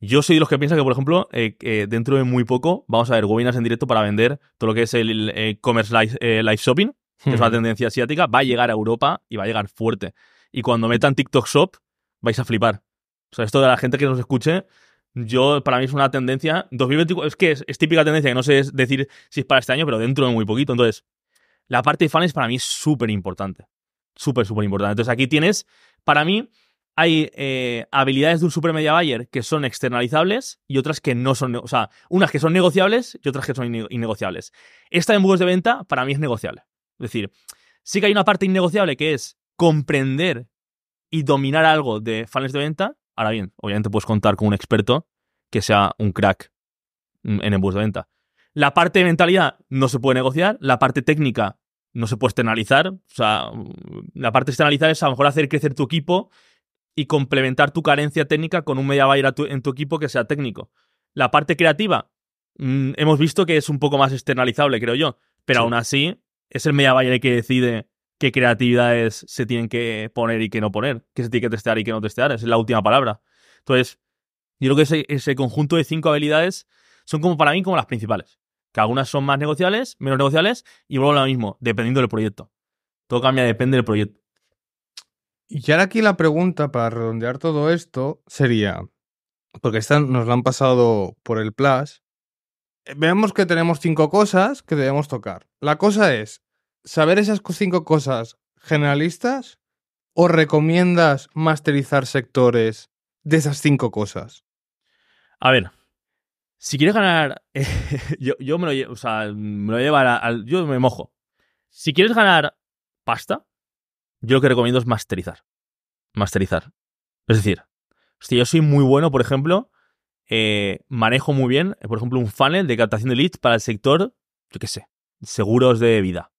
Yo soy de los que piensan que, por ejemplo, eh, eh, dentro de muy poco vamos a ver webinars en directo para vender todo lo que es el, eh, commerce live, shopping, que es una tendencia asiática, va a llegar a Europa y va a llegar fuerte. Y cuando metan TikTok Shop, vais a flipar. O sea, esto de la gente que nos escuche, yo, para mí es una tendencia. es que es, típica tendencia que no sé decir si es para este año, pero dentro de muy poquito. Entonces, la parte de fans para mí es súper importante. Súper, súper importante. Entonces, aquí tienes, para mí, hay eh, habilidades de un super media buyer que son externalizables y otras que no son, o sea, unas que son negociables y otras que son innegociables. Esta de embudos de venta para mí es negociable. Es decir, sí que hay una parte innegociable que es comprender y dominar algo de funnels de venta, Ahora bien, obviamente puedes contar con un experto que sea un crack en el bus de venta. La parte de mentalidad no se puede negociar, la parte técnica no se puede externalizar. O sea, la parte externalizada es a lo mejor hacer crecer tu equipo y complementar tu carencia técnica con un media en tu equipo que sea técnico. La parte creativa, mm, hemos visto que es un poco más externalizable, creo yo, pero aún así es el media buyer el que decide qué creatividades se tienen que poner y qué no poner, qué se tiene que testear y qué no testear. es la última palabra. Entonces, yo creo que ese, conjunto de cinco habilidades son como para mí como las principales. Que algunas son más negociables, menos negociables, y a lo mismo, dependiendo del proyecto. Todo cambia, depende del proyecto. Y ahora aquí la pregunta para redondear todo esto sería, porque esta nos la han pasado por el Plus, eh, vemos que tenemos cinco cosas que debemos tocar. La cosa es, saber esas cinco cosas generalistas o recomiendas masterizar sectores de esas cinco cosas? A ver, si quieres ganar, yo, me lo, me llevo al, yo me mojo. Si quieres ganar pasta, yo lo que recomiendo es masterizar. Masterizar. Es decir, si yo soy muy bueno, por ejemplo, eh, manejo muy bien, por ejemplo, un funnel de captación de leads para el sector, yo qué sé, seguros de vida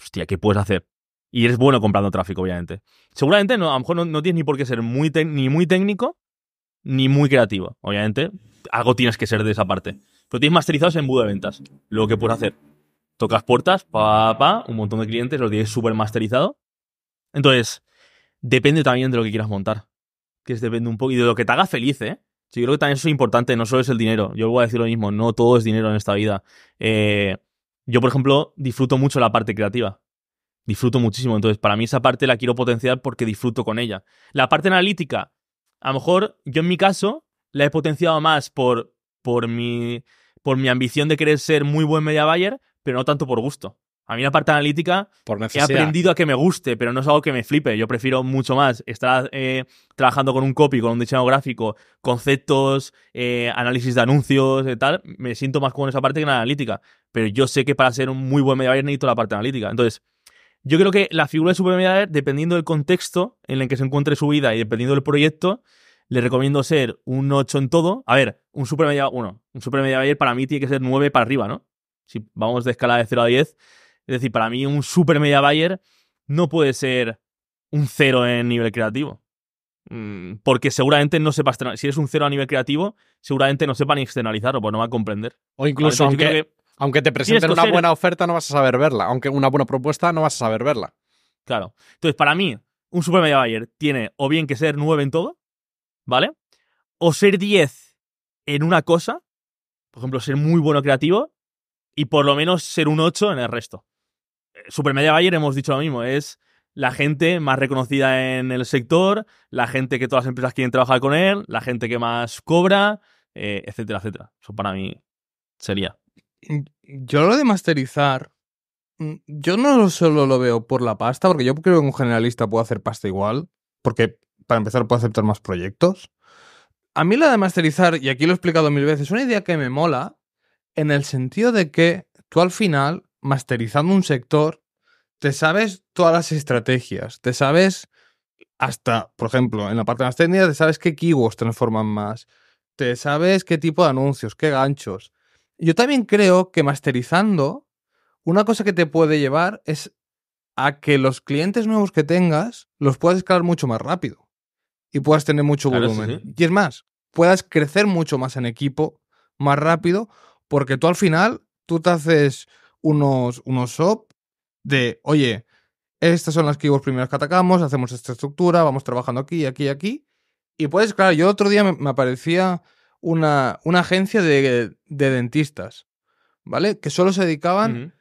hostia, ¿qué puedes hacer? Y eres bueno comprando tráfico, obviamente. Seguramente no, a lo mejor no, tienes ni por qué ser muy ni muy técnico ni muy creativo. Obviamente, algo tienes que ser de esa parte. Pero tienes masterizados en embudo de ventas. Lo que puedes hacer. Tocas puertas, pa, un montón de clientes, lo tienes súper masterizado. Entonces, depende también de lo que quieras montar. Que es depende un poco. Y de lo que te haga feliz, ¿eh? Yo creo que también eso es importante, no solo es el dinero. Yo voy a decir lo mismo, no todo es dinero en esta vida. Eh, yo, por ejemplo, disfruto mucho la parte creativa. Disfruto muchísimo. Entonces, para mí esa parte la quiero potenciar porque disfruto con ella. La parte analítica, a lo mejor yo en mi caso la he potenciado más por, por, mi, por mi ambición de querer ser muy buen media buyer, pero no tanto por gusto. A mí la parte analítica he aprendido a que me guste, pero no es algo que me flipe. Yo prefiero mucho más estar eh, trabajando con un copy, con un diseño gráfico, conceptos, eh, análisis de anuncios y eh, tal. Me siento más con esa parte que en la analítica. Pero yo sé que para ser un muy buen media necesito la parte analítica. Entonces, yo creo que la figura de super media dependiendo del contexto en el que se encuentre su vida y dependiendo del proyecto, le recomiendo ser un 8 en todo. A ver, un super media, bueno, un super para mí tiene que ser 9 para arriba, ¿no? Si vamos de escala de 0 a 10 es decir, para mí un super media buyer no puede ser un cero en nivel creativo. Mm, porque seguramente no sepa Si eres un cero a nivel creativo, seguramente no sepa ni externalizarlo, pues no va a comprender. O incluso, aunque, aunque te presenten una buena oferta, no vas a saber verla. Aunque una buena propuesta, no vas a saber verla. Claro. Entonces, para mí, un super media buyer tiene o bien que ser 9 en todo, ¿vale? O ser 10 en una cosa, por ejemplo, ser muy bueno creativo, y por lo menos ser un 8 en el resto. Super Media Bayer hemos dicho lo mismo, es la gente más reconocida en el sector, la gente que todas las empresas quieren trabajar con él, la gente que más cobra, eh, etcétera, etcétera. Eso para mí sería. Mm, yo lo de masterizar, mm, yo no solo lo veo por la pasta, porque yo creo que un generalista puede hacer pasta igual, porque para empezar puede aceptar más proyectos. A mí lo de masterizar, y aquí lo he explicado mil veces, es una idea que me mola en el sentido de que tú al final masterizando un sector, te sabes todas las estrategias, te sabes hasta, por ejemplo, en la parte de las técnicas, te sabes qué keywords transforman más, te sabes qué tipo de anuncios, qué ganchos. Yo también creo que masterizando, una cosa que te puede llevar es a que los clientes nuevos que tengas los puedas escalar mucho más rápido y puedas tener mucho volumen. Y es más, puedas crecer mucho más en equipo, más rápido, porque tú al final, tú te haces unos, unos de, oye, estas son las que vos primeros que atacamos, hacemos esta estructura, vamos trabajando aquí, aquí, y aquí. Y pues, claro, yo otro día me, aparecía una, una agencia de, dentistas, ¿vale? Que solo se dedicaban...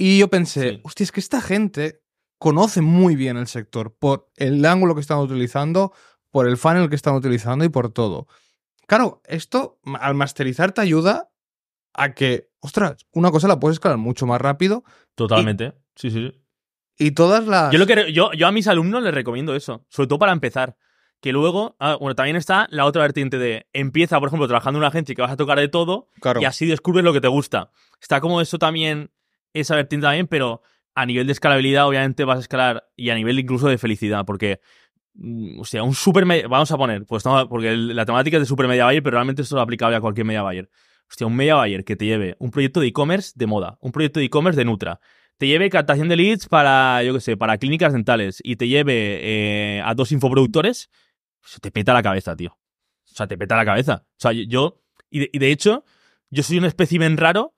Y yo pensé, hostia, es que esta gente conoce muy bien el sector por el ángulo que están utilizando, por el funnel que están utilizando y por todo. Claro, esto al masterizar te ayuda a que, ostras, una cosa la puedes escalar mucho más rápido. Totalmente. sí, sí, sí. Y todas las. Yo, lo que, yo, yo a mis alumnos les recomiendo eso, sobre todo para empezar que luego, ah, bueno, también está la otra vertiente de empieza, por ejemplo, trabajando en una agencia que vas a tocar de todo y así descubres lo que te gusta. Está como eso también, esa vertiente también, pero a nivel de escalabilidad obviamente vas a escalar y a nivel incluso de felicidad, porque, mm, o sea, un super, vamos a poner, pues no, porque la temática es de super media pero realmente esto es aplicable a cualquier media Bayer hostia, un media buyer que te lleve un proyecto de e-commerce de moda, un proyecto de e-commerce de Nutra, te lleve captación de leads para, yo qué sé, para clínicas dentales y te lleve eh, a dos infoproductores, te peta la cabeza, tío. O sea, te peta la cabeza. O sea, yo, y de, hecho, yo soy un espécimen raro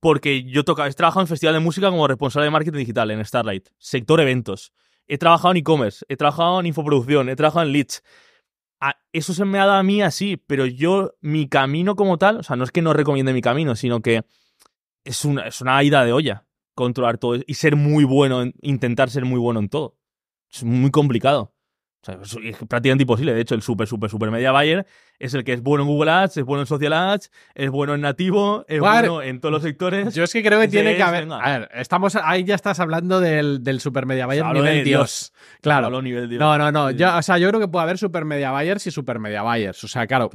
porque yo toca, he trabajado en Festival de Música como responsable de marketing digital en Starlight, sector eventos. He trabajado en e-commerce, he trabajado en infoproducción, he trabajado en leads, eso se me ha dado a mí así, pero yo, mi camino como tal, o sea, no es que no recomiende mi camino, sino que es una, es una ida de olla controlar todo y ser muy bueno, intentar ser muy bueno en todo. Es muy complicado. es prácticamente imposible. De hecho, el super, super, super media Bayer es el que es bueno en Google Ads, es bueno en Social Ads, es bueno en nativo, es bueno en todos los sectores. Yo es que creo que tiene que haber. A ver, estamos, ahí ya estás hablando del, del Super Media Buyer nivel Dios. Claro. nivel No, no, no. Yo, o sea, yo creo que puede haber Super Media y Super Media Buyers. O sea, claro.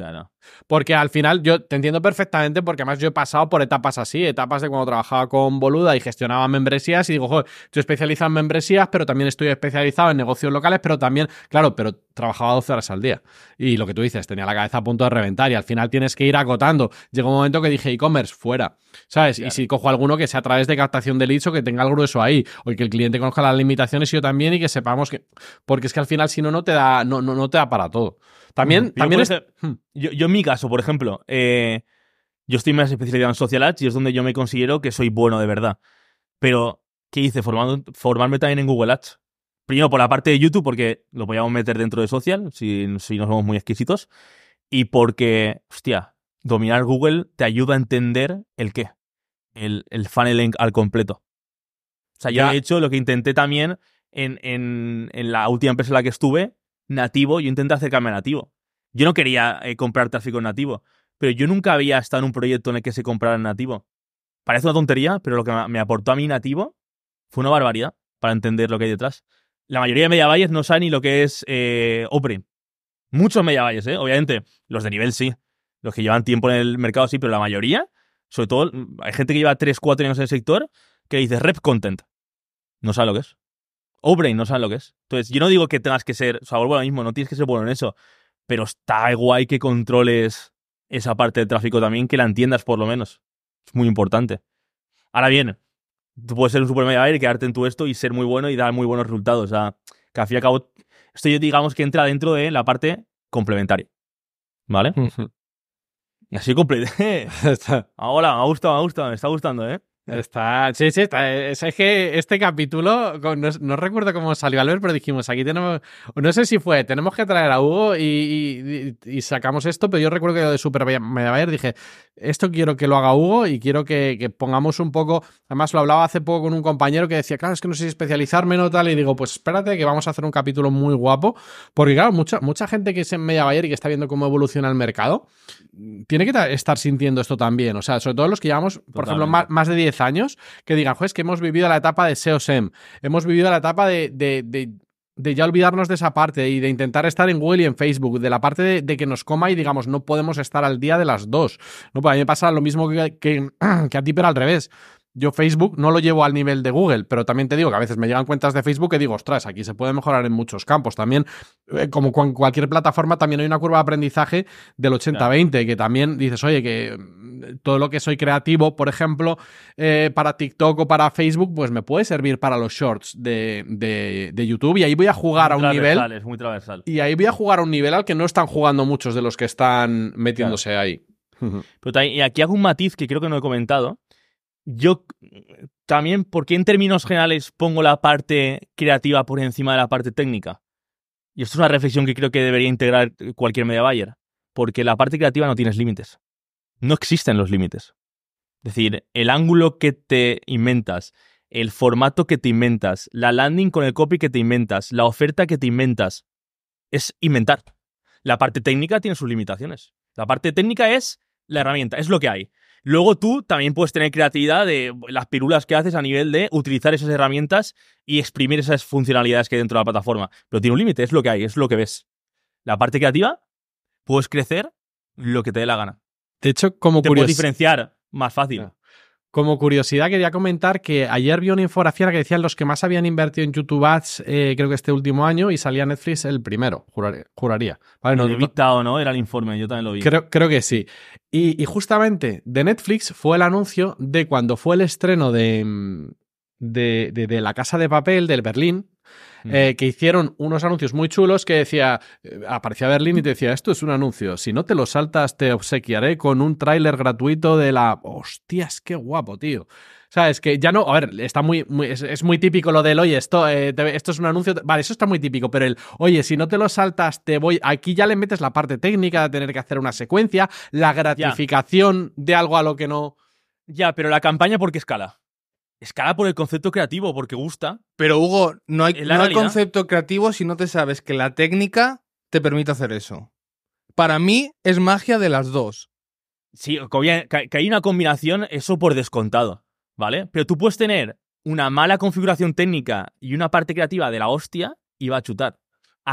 Porque al final yo te entiendo perfectamente porque además yo he pasado por etapas así, etapas de cuando trabajaba con Boluda y gestionaba membresías y digo, joder, yo especializado en membresías, pero también estoy especializado en negocios locales, pero también, claro, pero trabajaba 12 horas al día. Y lo que tú dices, tenía la cabeza a punto de reventar y al final tienes que ir agotando. llega un momento que dije e-commerce, fuera, ¿sabes? Y si cojo alguno que sea a través de captación de leads o que tenga el grueso ahí, o que el cliente conozca las limitaciones y yo también y que sepamos que... Porque es que al final si no, no te da, no, no, no te da para todo. También, yo también hmm. yo, en mi caso, por ejemplo, eh, yo estoy más especializado en social ads y es donde yo me considero que soy bueno de verdad. Pero, ¿qué hice? formarme también en Google Ads. Primero por la parte de YouTube, porque lo podíamos meter dentro de social, si, si no somos muy exquisitos y porque, hostia, dominar Google te ayuda a entender el qué, el, el funneling al completo. O sea, yo he hecho lo que intenté también en, la última empresa en la que estuve, nativo, yo intenté acercarme a nativo. Yo no quería eh, comprar tráfico nativo, pero yo nunca había estado en un proyecto en el que se comprara nativo. Parece una tontería, pero lo que me aportó a mí nativo fue una barbaridad para entender lo que hay detrás. La mayoría de media valles no sabe ni lo que es eh, Muchos media ¿eh? Obviamente, los de nivel sí. Los que llevan tiempo en el mercado sí, pero la mayoría, sobre todo, mm, hay gente que lleva 3, 4 años en el sector que dice rep content. No sabe lo que es. brain, no sabe lo que es. Entonces, yo no digo que tengas que ser, o sea, vuelvo mismo, no tienes que ser bueno en eso, pero está guay que controles esa parte del tráfico también, que la entiendas por lo menos. Es muy importante. Ahora bien, tú puedes ser un super mega y quedarte en tu esto y ser muy bueno y dar muy buenos resultados. O sea, que al fin y al cabo esto yo digamos que entra dentro de la parte complementaria. ¿Vale? y así complete. Ahora, me ha gustado, me ha gustado, me está gustando, ¿eh? Está, sí, sí, Es, que este capítulo, no, recuerdo cómo salió Albert, pero dijimos, aquí tenemos, no sé si fue, tenemos que traer a Hugo y, sacamos esto, pero yo recuerdo que yo de Super Bayer dije, esto quiero que lo haga Hugo y quiero que, pongamos un poco, además lo hablaba hace poco con un compañero que decía, claro, es que no sé si especializarme no tal, y digo, pues espérate que vamos a hacer un capítulo muy guapo, porque claro, mucha, mucha gente que es en Media Bayer y que está viendo cómo evoluciona el mercado, tiene que estar sintiendo esto también, o sea, sobre todo los que llevamos, por ejemplo, más, más de 10 años, que digan, juez, que hemos vivido la etapa de SEOSEM, hemos vivido la etapa de, ya olvidarnos de esa parte y de intentar estar en Google y en Facebook, de la parte de, que nos coma y digamos, no podemos estar al día de las dos. No, pues a mí me pasa lo mismo que, que a ti, pero al revés. Yo Facebook no lo llevo al nivel de Google, pero también te digo que a veces me llegan cuentas de Facebook que digo, ostras, aquí se puede mejorar en muchos campos. También, eh, como con cualquier plataforma, también hay una curva de aprendizaje del 80-20, que también dices, oye, que mm, todo lo que soy creativo, por ejemplo, eh, para TikTok o para Facebook, pues me puede servir para los shorts de, YouTube y ahí voy a jugar a un nivel. Es muy Y ahí voy a jugar a un nivel al que no están jugando muchos de los que están metiéndose ahí. Pero y aquí hago un matiz que creo que no he comentado yo también, porque en términos generales pongo la parte creativa por encima de la parte técnica? Y esto es una reflexión que creo que debería integrar cualquier media buyer, porque la parte creativa no tienes límites. No existen los límites. Es decir, el ángulo que te inventas, el formato que te inventas, la landing con el copy que te inventas, la oferta que te inventas, es inventar. La parte técnica tiene sus limitaciones. La parte técnica es la herramienta, es lo que hay. Luego tú también puedes tener creatividad de las pirulas que haces a nivel de utilizar esas herramientas y exprimir esas funcionalidades que hay dentro de la plataforma. Pero tiene un límite, es lo que hay, es lo que ves. La parte creativa, puedes crecer lo que te dé la gana. De hecho, como te puedes diferenciar más fácil. Como curiosidad, quería comentar que ayer vi una infografía que decían los que más habían invertido en YouTube Ads, eh, creo que este último año, y salía Netflix el primero, juraría. juraría. Vale, no, Era el informe, yo también lo vi. Creo, que sí. y, justamente de Netflix fue el anuncio de cuando fue el estreno de, mm, de, la Casa de Papel del Berlín, eh, que hicieron unos anuncios muy chulos que decía, eh, aparecía Berlín y te decía, esto es un anuncio, si no te lo saltas te obsequiaré con un tráiler gratuito de la... Hostias, qué guapo, tío. O sea, es que ya no, a ver, está muy, es, muy típico lo del, oye, esto, eh, esto es un anuncio, vale, eso está muy típico, pero el, oye, si no te lo saltas, te voy, aquí ya le metes la parte técnica de tener que hacer una secuencia, la gratificación de algo a lo que no... Ya, pero la campaña, ¿por qué escala? Escala por el concepto creativo, porque gusta. Pero Hugo, no hay, no hay concepto creativo si no te sabes que la técnica te permite hacer eso. Para mí es magia de las dos. Sí, que hay una combinación, eso por descontado, ¿vale? Pero tú puedes tener una mala configuración técnica y una parte creativa de la hostia y va a chutar.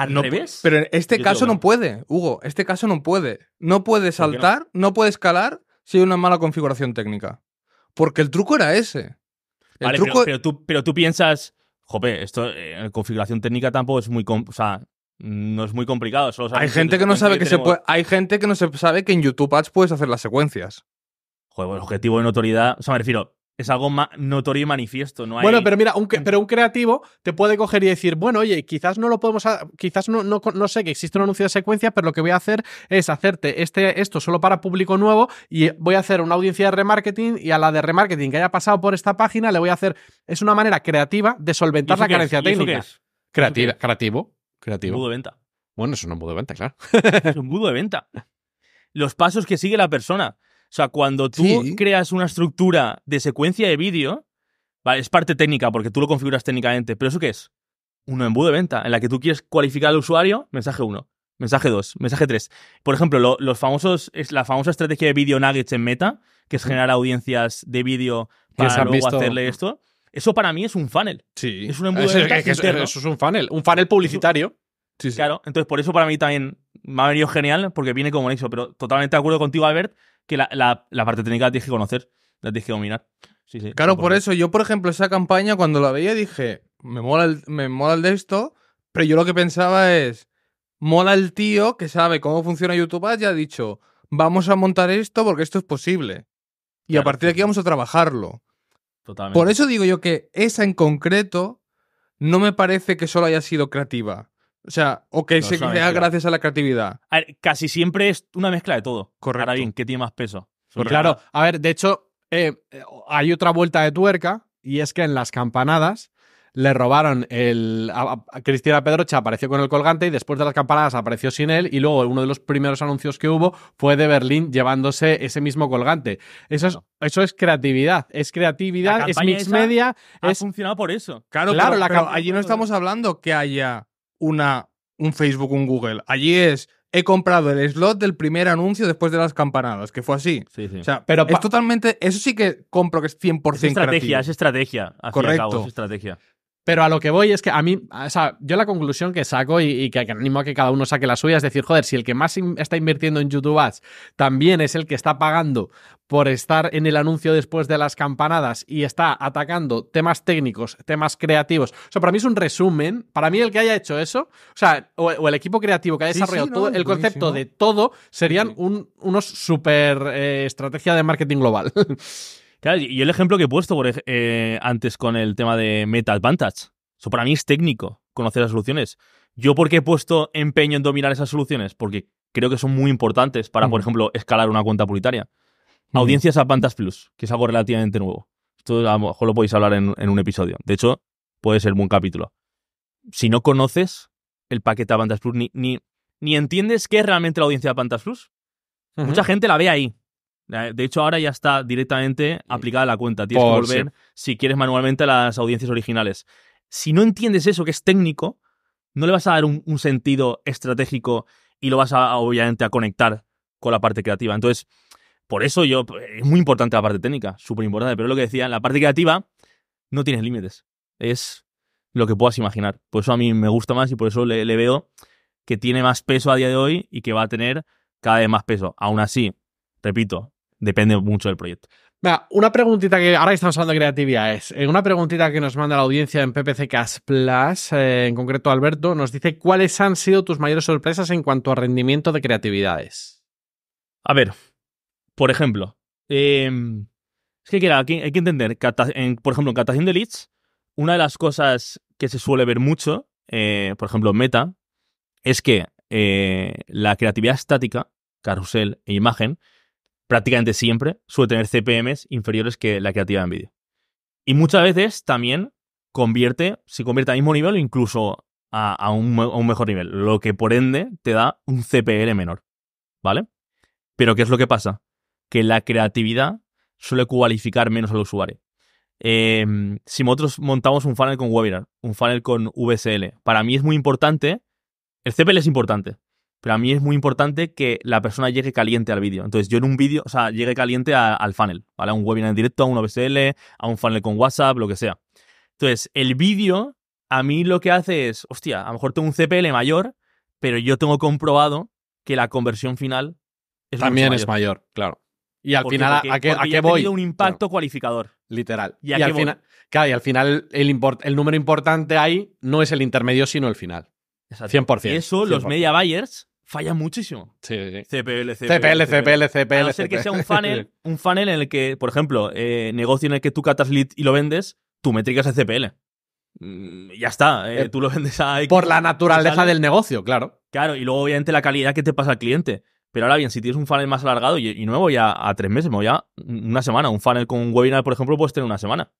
no, revés. Pero en este caso no puede, Hugo. Este caso no puede. No puede saltar, no puede escalar si hay una mala configuración técnica. Porque el truco era ese pero, tú, pero tú piensas, jope, esto eh, en configuración técnica tampoco es muy. O sea, no es muy complicado. hay gente que no sabe que, se puede, Hay gente que no se sabe que en YouTube Ads puedes hacer las secuencias. Joder, pues el objetivo de notoriedad. O sea, me refiero es algo notorio y manifiesto. No Bueno, pero mira, un, em. pero un creativo te puede coger y decir, bueno, oye, quizás no lo podemos, quizás no, no, sé que existe un anuncio de secuencia, pero lo que voy a hacer es hacerte este, esto solo para público nuevo y voy a hacer una audiencia de remarketing y a la de remarketing que haya pasado por esta página le voy a hacer, es una manera creativa de solventar la carencia técnica. Creativa, creativo, creativo. Un embudo de venta. Bueno, eso es un embudo de venta, claro. es un embudo de venta. Los pasos que sigue la persona. O sea, cuando tú creas una estructura de secuencia de vídeo, vale, es parte técnica porque tú lo configuras técnicamente, pero ¿eso qué es? Un embudo de venta en la que tú quieres cualificar al usuario, mensaje uno, mensaje dos, mensaje tres. Por ejemplo, los famosos, es la famosa estrategia de video nuggets en meta, que es generar audiencias de vídeo para luego hacerle esto. Eso para mí es un funnel. Sí. Es un embudo de venta Eso es un funnel, un funnel publicitario. Sí, sí. Claro, entonces por eso para mí también me ha venido genial porque viene como hecho, pero totalmente de acuerdo contigo, Albert, que la, parte técnica la tienes que conocer, la tienes que dominar. Sí, claro, por eso yo, por ejemplo, esa campaña cuando la veía dije, me mola, el, de esto, pero yo lo que pensaba es, mola el tío que sabe cómo funciona YouTube Ads y ha dicho, vamos a montar esto porque esto es posible. Y a partir de aquí vamos a trabajarlo. Por eso digo yo que esa en concreto no me parece que solo haya sido creativa. O sea, o que se gracias a la creatividad. casi siempre es una mezcla de todo. Correcto. Ahora bien, que tiene más peso. Claro, a ver, de hecho, eh, eh, hay otra vuelta de tuerca y es que en las campanadas le robaron el. Cristina Pedrocha apareció con el colgante y después de las campanadas apareció sin él. Y luego uno de los primeros anuncios que hubo fue de Berlín llevándose ese mismo colgante. Eso es, eso es creatividad. Es creatividad, es mix media. Ha funcionado por eso. Claro, claro allí no estamos hablando que haya una, un Facebook, un Google. Allí es he comprado el slot del primer anuncio después de las campanadas, que fue así. Sí, sí. O sea, pero es totalmente. Eso sí que compro que es 100% es estrategia, es estrategia. Correcto. es estrategia. Pero a lo que voy es que a mí, o sea, yo la conclusión que saco y, que, animo a que cada uno saque la suya es decir, joder, si el que más está invirtiendo en YouTube Ads también es el que está pagando por estar en el anuncio después de las campanadas y está atacando temas técnicos, temas creativos. O sea, para mí es un resumen. Para mí el que haya hecho eso, o sea, o, el equipo creativo que haya desarrollado el concepto de todo, serían unos super eh, estrategia de marketing global. y el ejemplo que he puesto eh, antes con el tema de Meta Advantage, eso para mí es técnico, conocer las soluciones. Yo porque he puesto empeño en dominar esas soluciones, porque creo que son muy importantes para, por mm. ejemplo, escalar una cuenta puritaria. audiencias a Advantage Plus, que es algo relativamente nuevo. Esto a lo mejor lo podéis hablar en, un episodio. De hecho, puede ser un capítulo. Si no conoces el paquete Advantage Plus, ni, ni, entiendes qué es realmente la audiencia de Advantage Plus, mucha gente la ve ahí. Eh, de hecho, ahora ya está directamente aplicada la cuenta. Tienes que volver, si quieres, manualmente a las audiencias originales. Si no entiendes eso, que es técnico, no le vas a dar un, sentido estratégico y lo vas a, obviamente, a conectar con la parte creativa. Entonces, por eso yo, es muy importante la parte técnica, súper importante, pero lo que decía, la parte creativa no tienes límites, es lo que puedas imaginar. Por eso a mí me gusta más y por eso le, le, veo que tiene más peso a día de hoy y que va a tener cada vez más peso. Aún así, repito, depende mucho del proyecto. una preguntita que ahora estamos hablando de creatividad es eh, una preguntita que nos manda la audiencia en PPC Cash Plus, eh, en concreto Alberto, nos dice cuáles han sido tus mayores sorpresas en cuanto a rendimiento de creatividades. A ver, por ejemplo, em, es que hay, que entender, por ejemplo, en captación de leads, una de las cosas que se suele ver mucho, eh, por ejemplo, en Meta, es que la creatividad estática, carrusel e imagen, prácticamente siempre suele tener CPMs inferiores que la creativa en Nvidia. Y muchas veces también convierte, si convierte al mismo nivel o incluso a, un, mejor nivel, lo que por ende te da un CPL menor, ¿vale? Pero ¿qué es lo que pasa? Que la creatividad suele cualificar menos al usuario. Em, si nosotros montamos un funnel con webinar, un funnel con VSL, para mí es muy importante, el CPL es importante, pero a mí es muy importante que la persona llegue caliente al vídeo. Entonces, yo en un vídeo, o sea, llegue caliente al funnel, ¿vale? A un webinar en directo, a un OBSL, a un funnel con WhatsApp, lo que sea. Entonces, el vídeo a mí lo que hace es, hostia, a lo mejor tengo un CPL mayor, pero yo tengo comprobado que la conversión final es También es mayor, claro. Y al final, ¿a qué, ¿a un impacto cualificador. Literal. ¿Y, al final, claro, al final, el, el número importante ahí no es el intermedio, sino el final. Exacto. 100%. Y eso los media buyers falla muchísimo. Sí, CPL, CPL, CPL, CPL. A ser que sea un funnel, un funnel en el que, por ejemplo, eh, negocio en el que tú captas lead y lo vendes, tu métrica es CPL. Mm, ya está, eh, eh, tú lo vendes a... por la naturaleza del negocio, claro. Claro, y luego obviamente la calidad que te pasa al cliente. Pero ahora bien, si tienes un funnel más alargado, y, y no me voy a, tres meses, me voy a una semana. Un funnel con un webinar, por ejemplo, puedes tener una semana.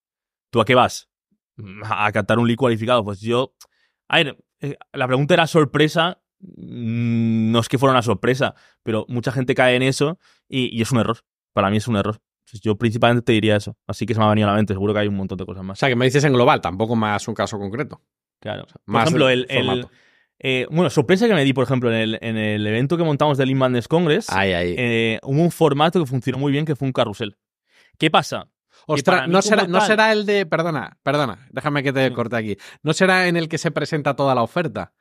¿Tú a qué vas? Mm, ¿A captar un lead cualificado? Pues yo... A ver, la pregunta era sorpresa Mm, no es que fuera una sorpresa, pero mucha gente cae en eso y, es un error. Para mí es un error. Yo principalmente te diría eso. Así que se me ha venido a la mente. Seguro que hay un montón de cosas más. O sea, que me dices en global, tampoco más un caso concreto. Claro. por ejemplo, el. Eh, bueno, sorpresa que me di, por ejemplo, en el, en el evento que montamos del Inmanes Congress. Eh, hubo un formato que funcionó muy bien, que fue un carrusel. ¿Qué pasa? Ostras, no será, no será el de. Perdona, perdona, déjame que te corte aquí. No será en el que se presenta toda la oferta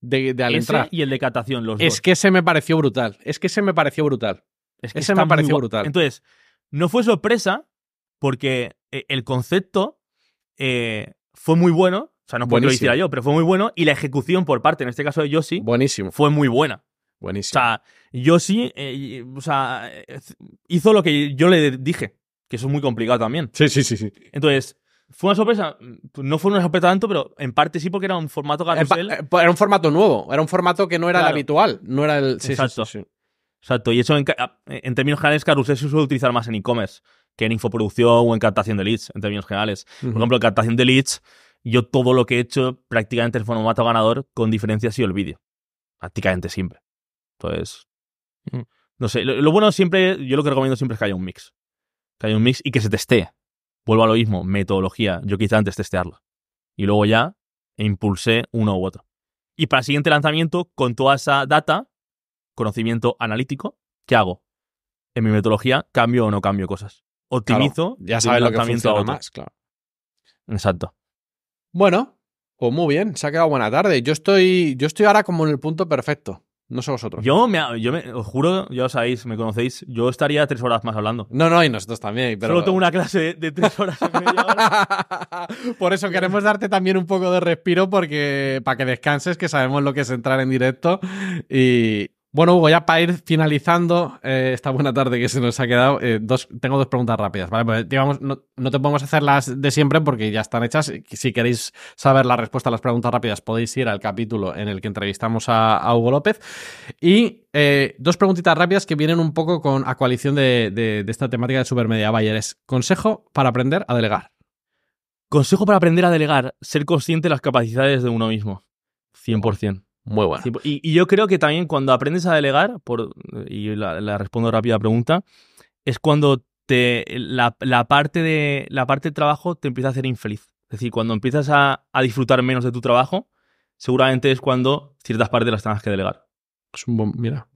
de, de Y el de catación, los es que se me pareció brutal. Es que se me pareció brutal. Es que ese me pareció brutal. Entonces, no fue sorpresa porque eh, el concepto eh, fue muy bueno. O sea, no puedo decirlo yo, pero fue muy bueno. Y la ejecución por parte, en este caso de Yoshi, fue muy buena. Buenísimo. O sea, Yoshi eh, hizo lo que yo le dije, que eso es muy complicado también. Sí, sí, sí, sí. Entonces, fue una sorpresa, mm, no fue una sorpresa tanto, pero en parte sí porque era un formato carrusel. Eh, pues era un formato nuevo, era un formato que no era el habitual, no era el... Exacto. Exacto, y eso ah, en, términos generales carrusel se suele utilizar más en e-commerce que en infoproducción o en captación de leads, en términos generales. Por ejemplo, en captación de leads, yo todo lo que he hecho prácticamente el formato ganador, con diferencia ha sido el vídeo. Prácticamente siempre. Entonces, no sé, lo, lo bueno siempre, yo lo que recomiendo siempre es que haya un mix. Que haya un mix y que se testee. Vuelvo a lo mismo, metodología. Yo quizá antes testearlo. Y luego ya impulsé uno u otro. Y para el siguiente lanzamiento, con toda esa data, conocimiento analítico, ¿qué hago? En mi metodología, ¿cambio o no cambio cosas? Optimizo. ya sabes lo que funciona más, claro. Exacto. Bueno, pues muy bien, se ha quedado buena tarde. Yo estoy, yo estoy ahora como en el punto perfecto. No sé vosotros. Yo, me, yo os juro, ya os sabéis, me conocéis, yo estaría tres horas más hablando. No, no, y nosotros también. Pero... Solo tengo una clase de, tres horas Por eso queremos darte también un poco de respiro porque para que descanses, que sabemos lo que es entrar en directo y, bueno, Hugo, ya para ir finalizando eh, esta buena tarde que se nos ha quedado, eh, dos, tengo dos preguntas rápidas, pues, digamos, no, te podemos hacer las de siempre porque ya están hechas. Si queréis saber la respuesta a las preguntas rápidas, podéis ir al capítulo en el que entrevistamos a, Hugo López. Y eh, dos preguntitas rápidas que vienen un poco con a coalición de, de esta temática de Supermedia Bayer. Es consejo para aprender a delegar. Consejo para aprender a delegar, ser consciente de las capacidades de uno mismo. 100%. Muy bueno. y, yo creo que también cuando aprendes a delegar, por, y la, respondo rápida pregunta, es cuando te, la, parte de, la parte de trabajo te empieza a hacer infeliz. Es decir, cuando empiezas a, disfrutar menos de tu trabajo, seguramente es cuando ciertas partes las tengas que delegar. mira,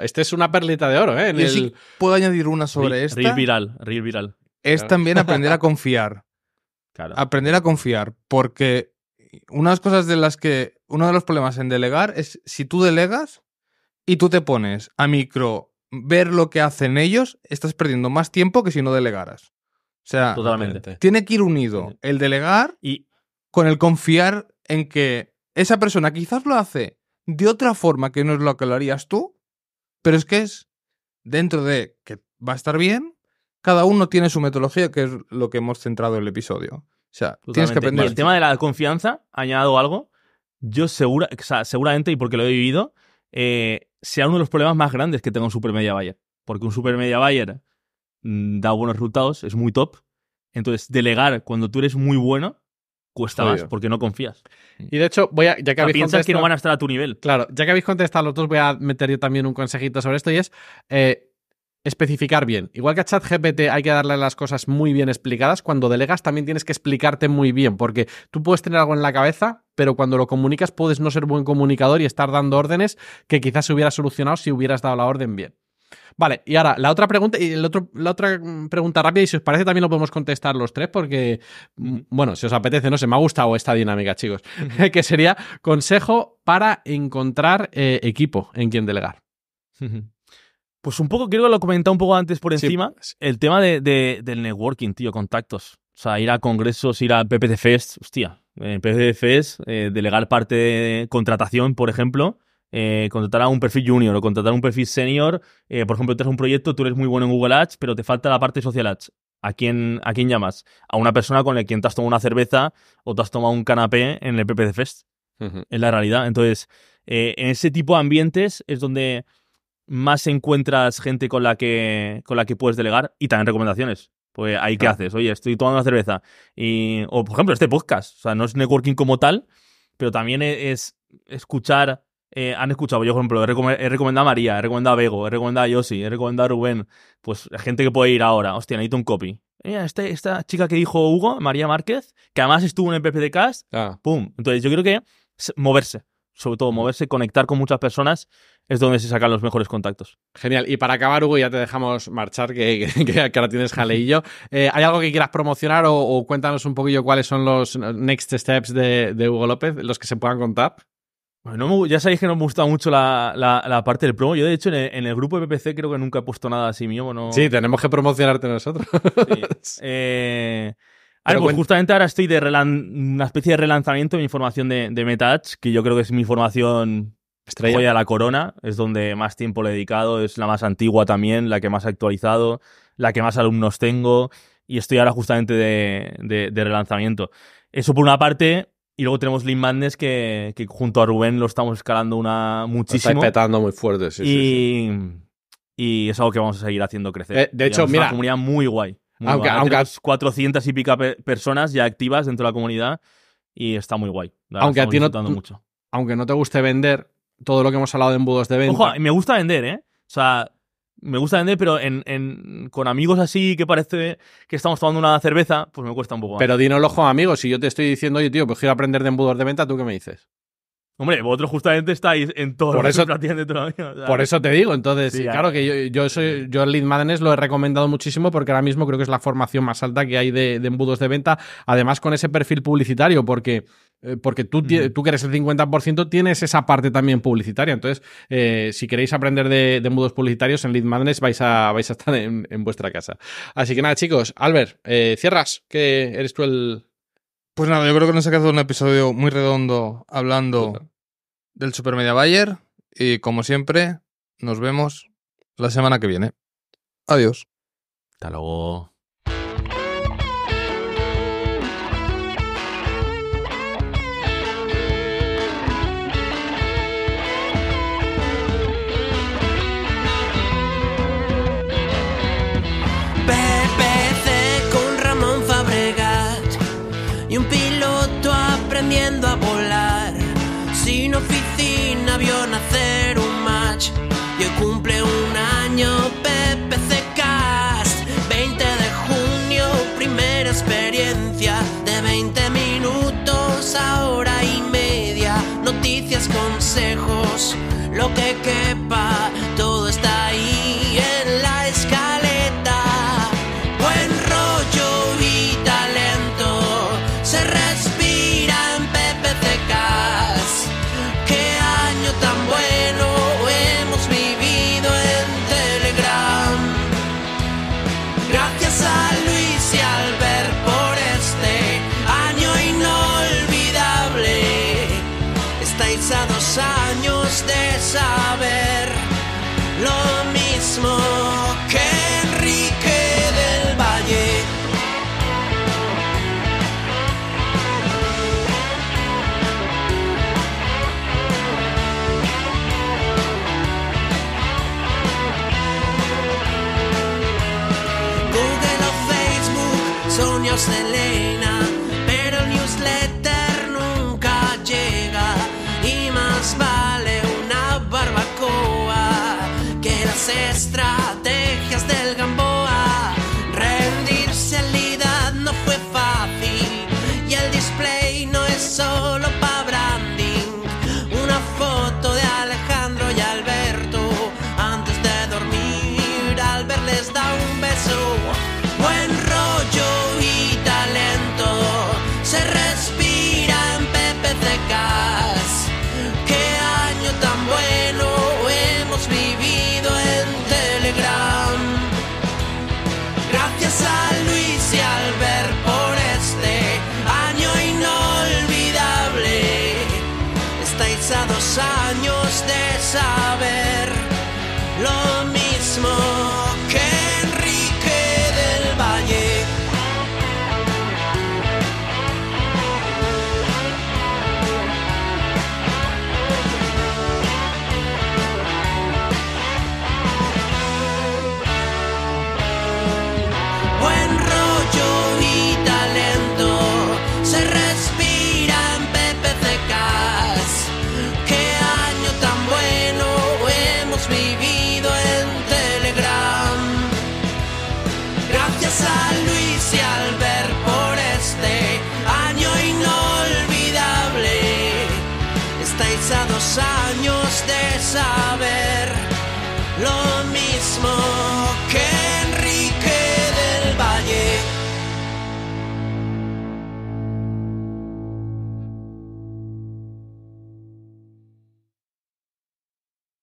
este es una perlita de oro, ¿eh? puedo añadir una sobre esto. Reír viral, viral. Es también aprender a confiar. Aprender a confiar, porque unas cosas de las que, uno de los problemas en delegar es si tú delegas y tú te pones a micro ver lo que hacen ellos, estás perdiendo más tiempo que si no delegaras. O sea, tiene que ir unido el delegar y con el confiar en que esa persona quizás lo hace de otra forma que no es lo que lo harías tú, pero es que es dentro de que va a estar bien, cada uno tiene su metodología, que es lo que hemos centrado en el episodio sea, tienes que aprender. Y el tema de la confianza, añado algo, yo seguramente, y porque lo he vivido, eh, sea uno de los problemas más grandes que tenga un super media buyer. Porque un super media buyer mm, da buenos resultados, es muy top. Entonces, delegar cuando tú eres muy bueno cuesta más porque no confías. Y de hecho, voy a, ya que habéis piensas que no van a estar a tu nivel. Claro, ya que habéis contestado los dos, voy a meter yo también un consejito sobre esto y es eh, especificar bien. Igual que a ChatGPT hay que darle las cosas muy bien explicadas, cuando delegas también tienes que explicarte muy bien, porque tú puedes tener algo en la cabeza, pero cuando lo comunicas puedes no ser buen comunicador y estar dando órdenes que quizás se hubiera solucionado si hubieras dado la orden bien. Vale, y ahora la otra pregunta, y el otro, la otra mm, pregunta rápida, y si os parece también lo podemos contestar los tres, porque, mm, bueno, si os apetece, no sé, me ha gustado esta dinámica, chicos, que sería consejo para encontrar eh, equipo en quien delegar. Pues un poco, creo que lo he comentado un poco antes por encima, el tema del networking, tío, contactos. O sea, ir a congresos, ir a PPC Fest, hostia, en PPC Fest, eh, delegar parte de contratación, por ejemplo, eh, contratar a un perfil junior o contratar a un perfil senior. Eh, por ejemplo, tienes un proyecto, tú eres muy bueno en Google Ads, pero te falta la parte social ads. ¿A quién, ¿A quién llamas? A una persona con la que te has tomado una cerveza o te has tomado un canapé en el PPC Fest. Es la realidad. Entonces, en ese tipo de ambientes es donde más encuentras gente con la que, con la que puedes delegar y también recomendaciones. Pues ahí qué haces, oye, estoy tomando una cerveza. Y, o por ejemplo, este podcast. O sea, no es networking como tal, pero también e-, es escuchar. Eh, han escuchado, yo por ejemplo, he, recomendado a María, he recomendado a Bego, he recomendado a Yossi, he recomendado a Rubén. Pues gente que puede ir ahora. Hostia, necesito un copy. Mira, este, esta chica que dijo Hugo, María Márquez, que además estuvo en el de Cast, ah. ¡pum! Entonces yo creo que moverse, sobre todo mm. moverse, conectar con muchas personas es donde se sacan los mejores contactos. Genial. Y para acabar, Hugo, ya te dejamos marchar, que, que, ahora tienes jaleillo. Eh, ¿Hay algo que quieras promocionar o, cuéntanos un poquillo cuáles son los next steps de, de Hugo López, los que se puedan contar? Bueno, ya sabéis que nos me gusta mucho la, parte del promo. Yo, de hecho, en el, grupo de PPC creo que nunca he puesto nada así mío. Bueno... Sí, tenemos que promocionarte nosotros. Sí. Eh, pues justamente ahora estoy de una especie de relanzamiento de mi formación de, de que yo creo que es mi formación Estrella. a la Corona es donde más tiempo le he dedicado, es la más antigua también, la que más he actualizado, la que más alumnos tengo y estoy ahora justamente de, relanzamiento. Eso por una parte, y luego tenemos Link Madness que, junto a Rubén lo estamos escalando una muchísimo. está petando muy fuerte, sí, y, sí, Y es algo que vamos a seguir haciendo crecer. Eh, de hecho, mira. Es una comunidad muy guay. Muy aunque, guay. 400 y pica personas ya activas dentro de la comunidad y está muy guay. aunque mucho. aunque no te guste vender, todo lo que hemos hablado de embudos de venta. Ojo, me gusta vender, ¿eh? O sea, me gusta vender, pero en, en, con amigos así que parece que estamos tomando una cerveza, pues me cuesta un poco Pero dinos ojo, amigos. Si yo te estoy diciendo, oye, tío, pues quiero aprender de embudos de venta, ¿tú qué me dices? Hombre, vosotros justamente estáis en todo por eso, de todavía. por eso te digo, entonces, claro que yo, yo, soy, Lead Madness lo he recomendado muchísimo porque ahora mismo creo que es la formación más alta que hay de, embudos de venta, además con ese perfil publicitario, porque eh, porque tú, tú que eres el 50% tienes esa parte también publicitaria. Entonces, eh, si queréis aprender de, embudos publicitarios en Lead Madness, vais a, vais a estar en, vuestra casa. Así que nada, chicos. Albert, eh, cierras, que eres tú el, pues nada, yo creo que nos ha quedado un episodio muy redondo hablando del Super Media Bayer. Y como siempre, nos vemos la semana que viene. Adiós. Hasta luego. cumple un año PPC Cast, 20 de junio, primera experiencia de 20 minutos a hora y media, noticias, consejos, lo que quepa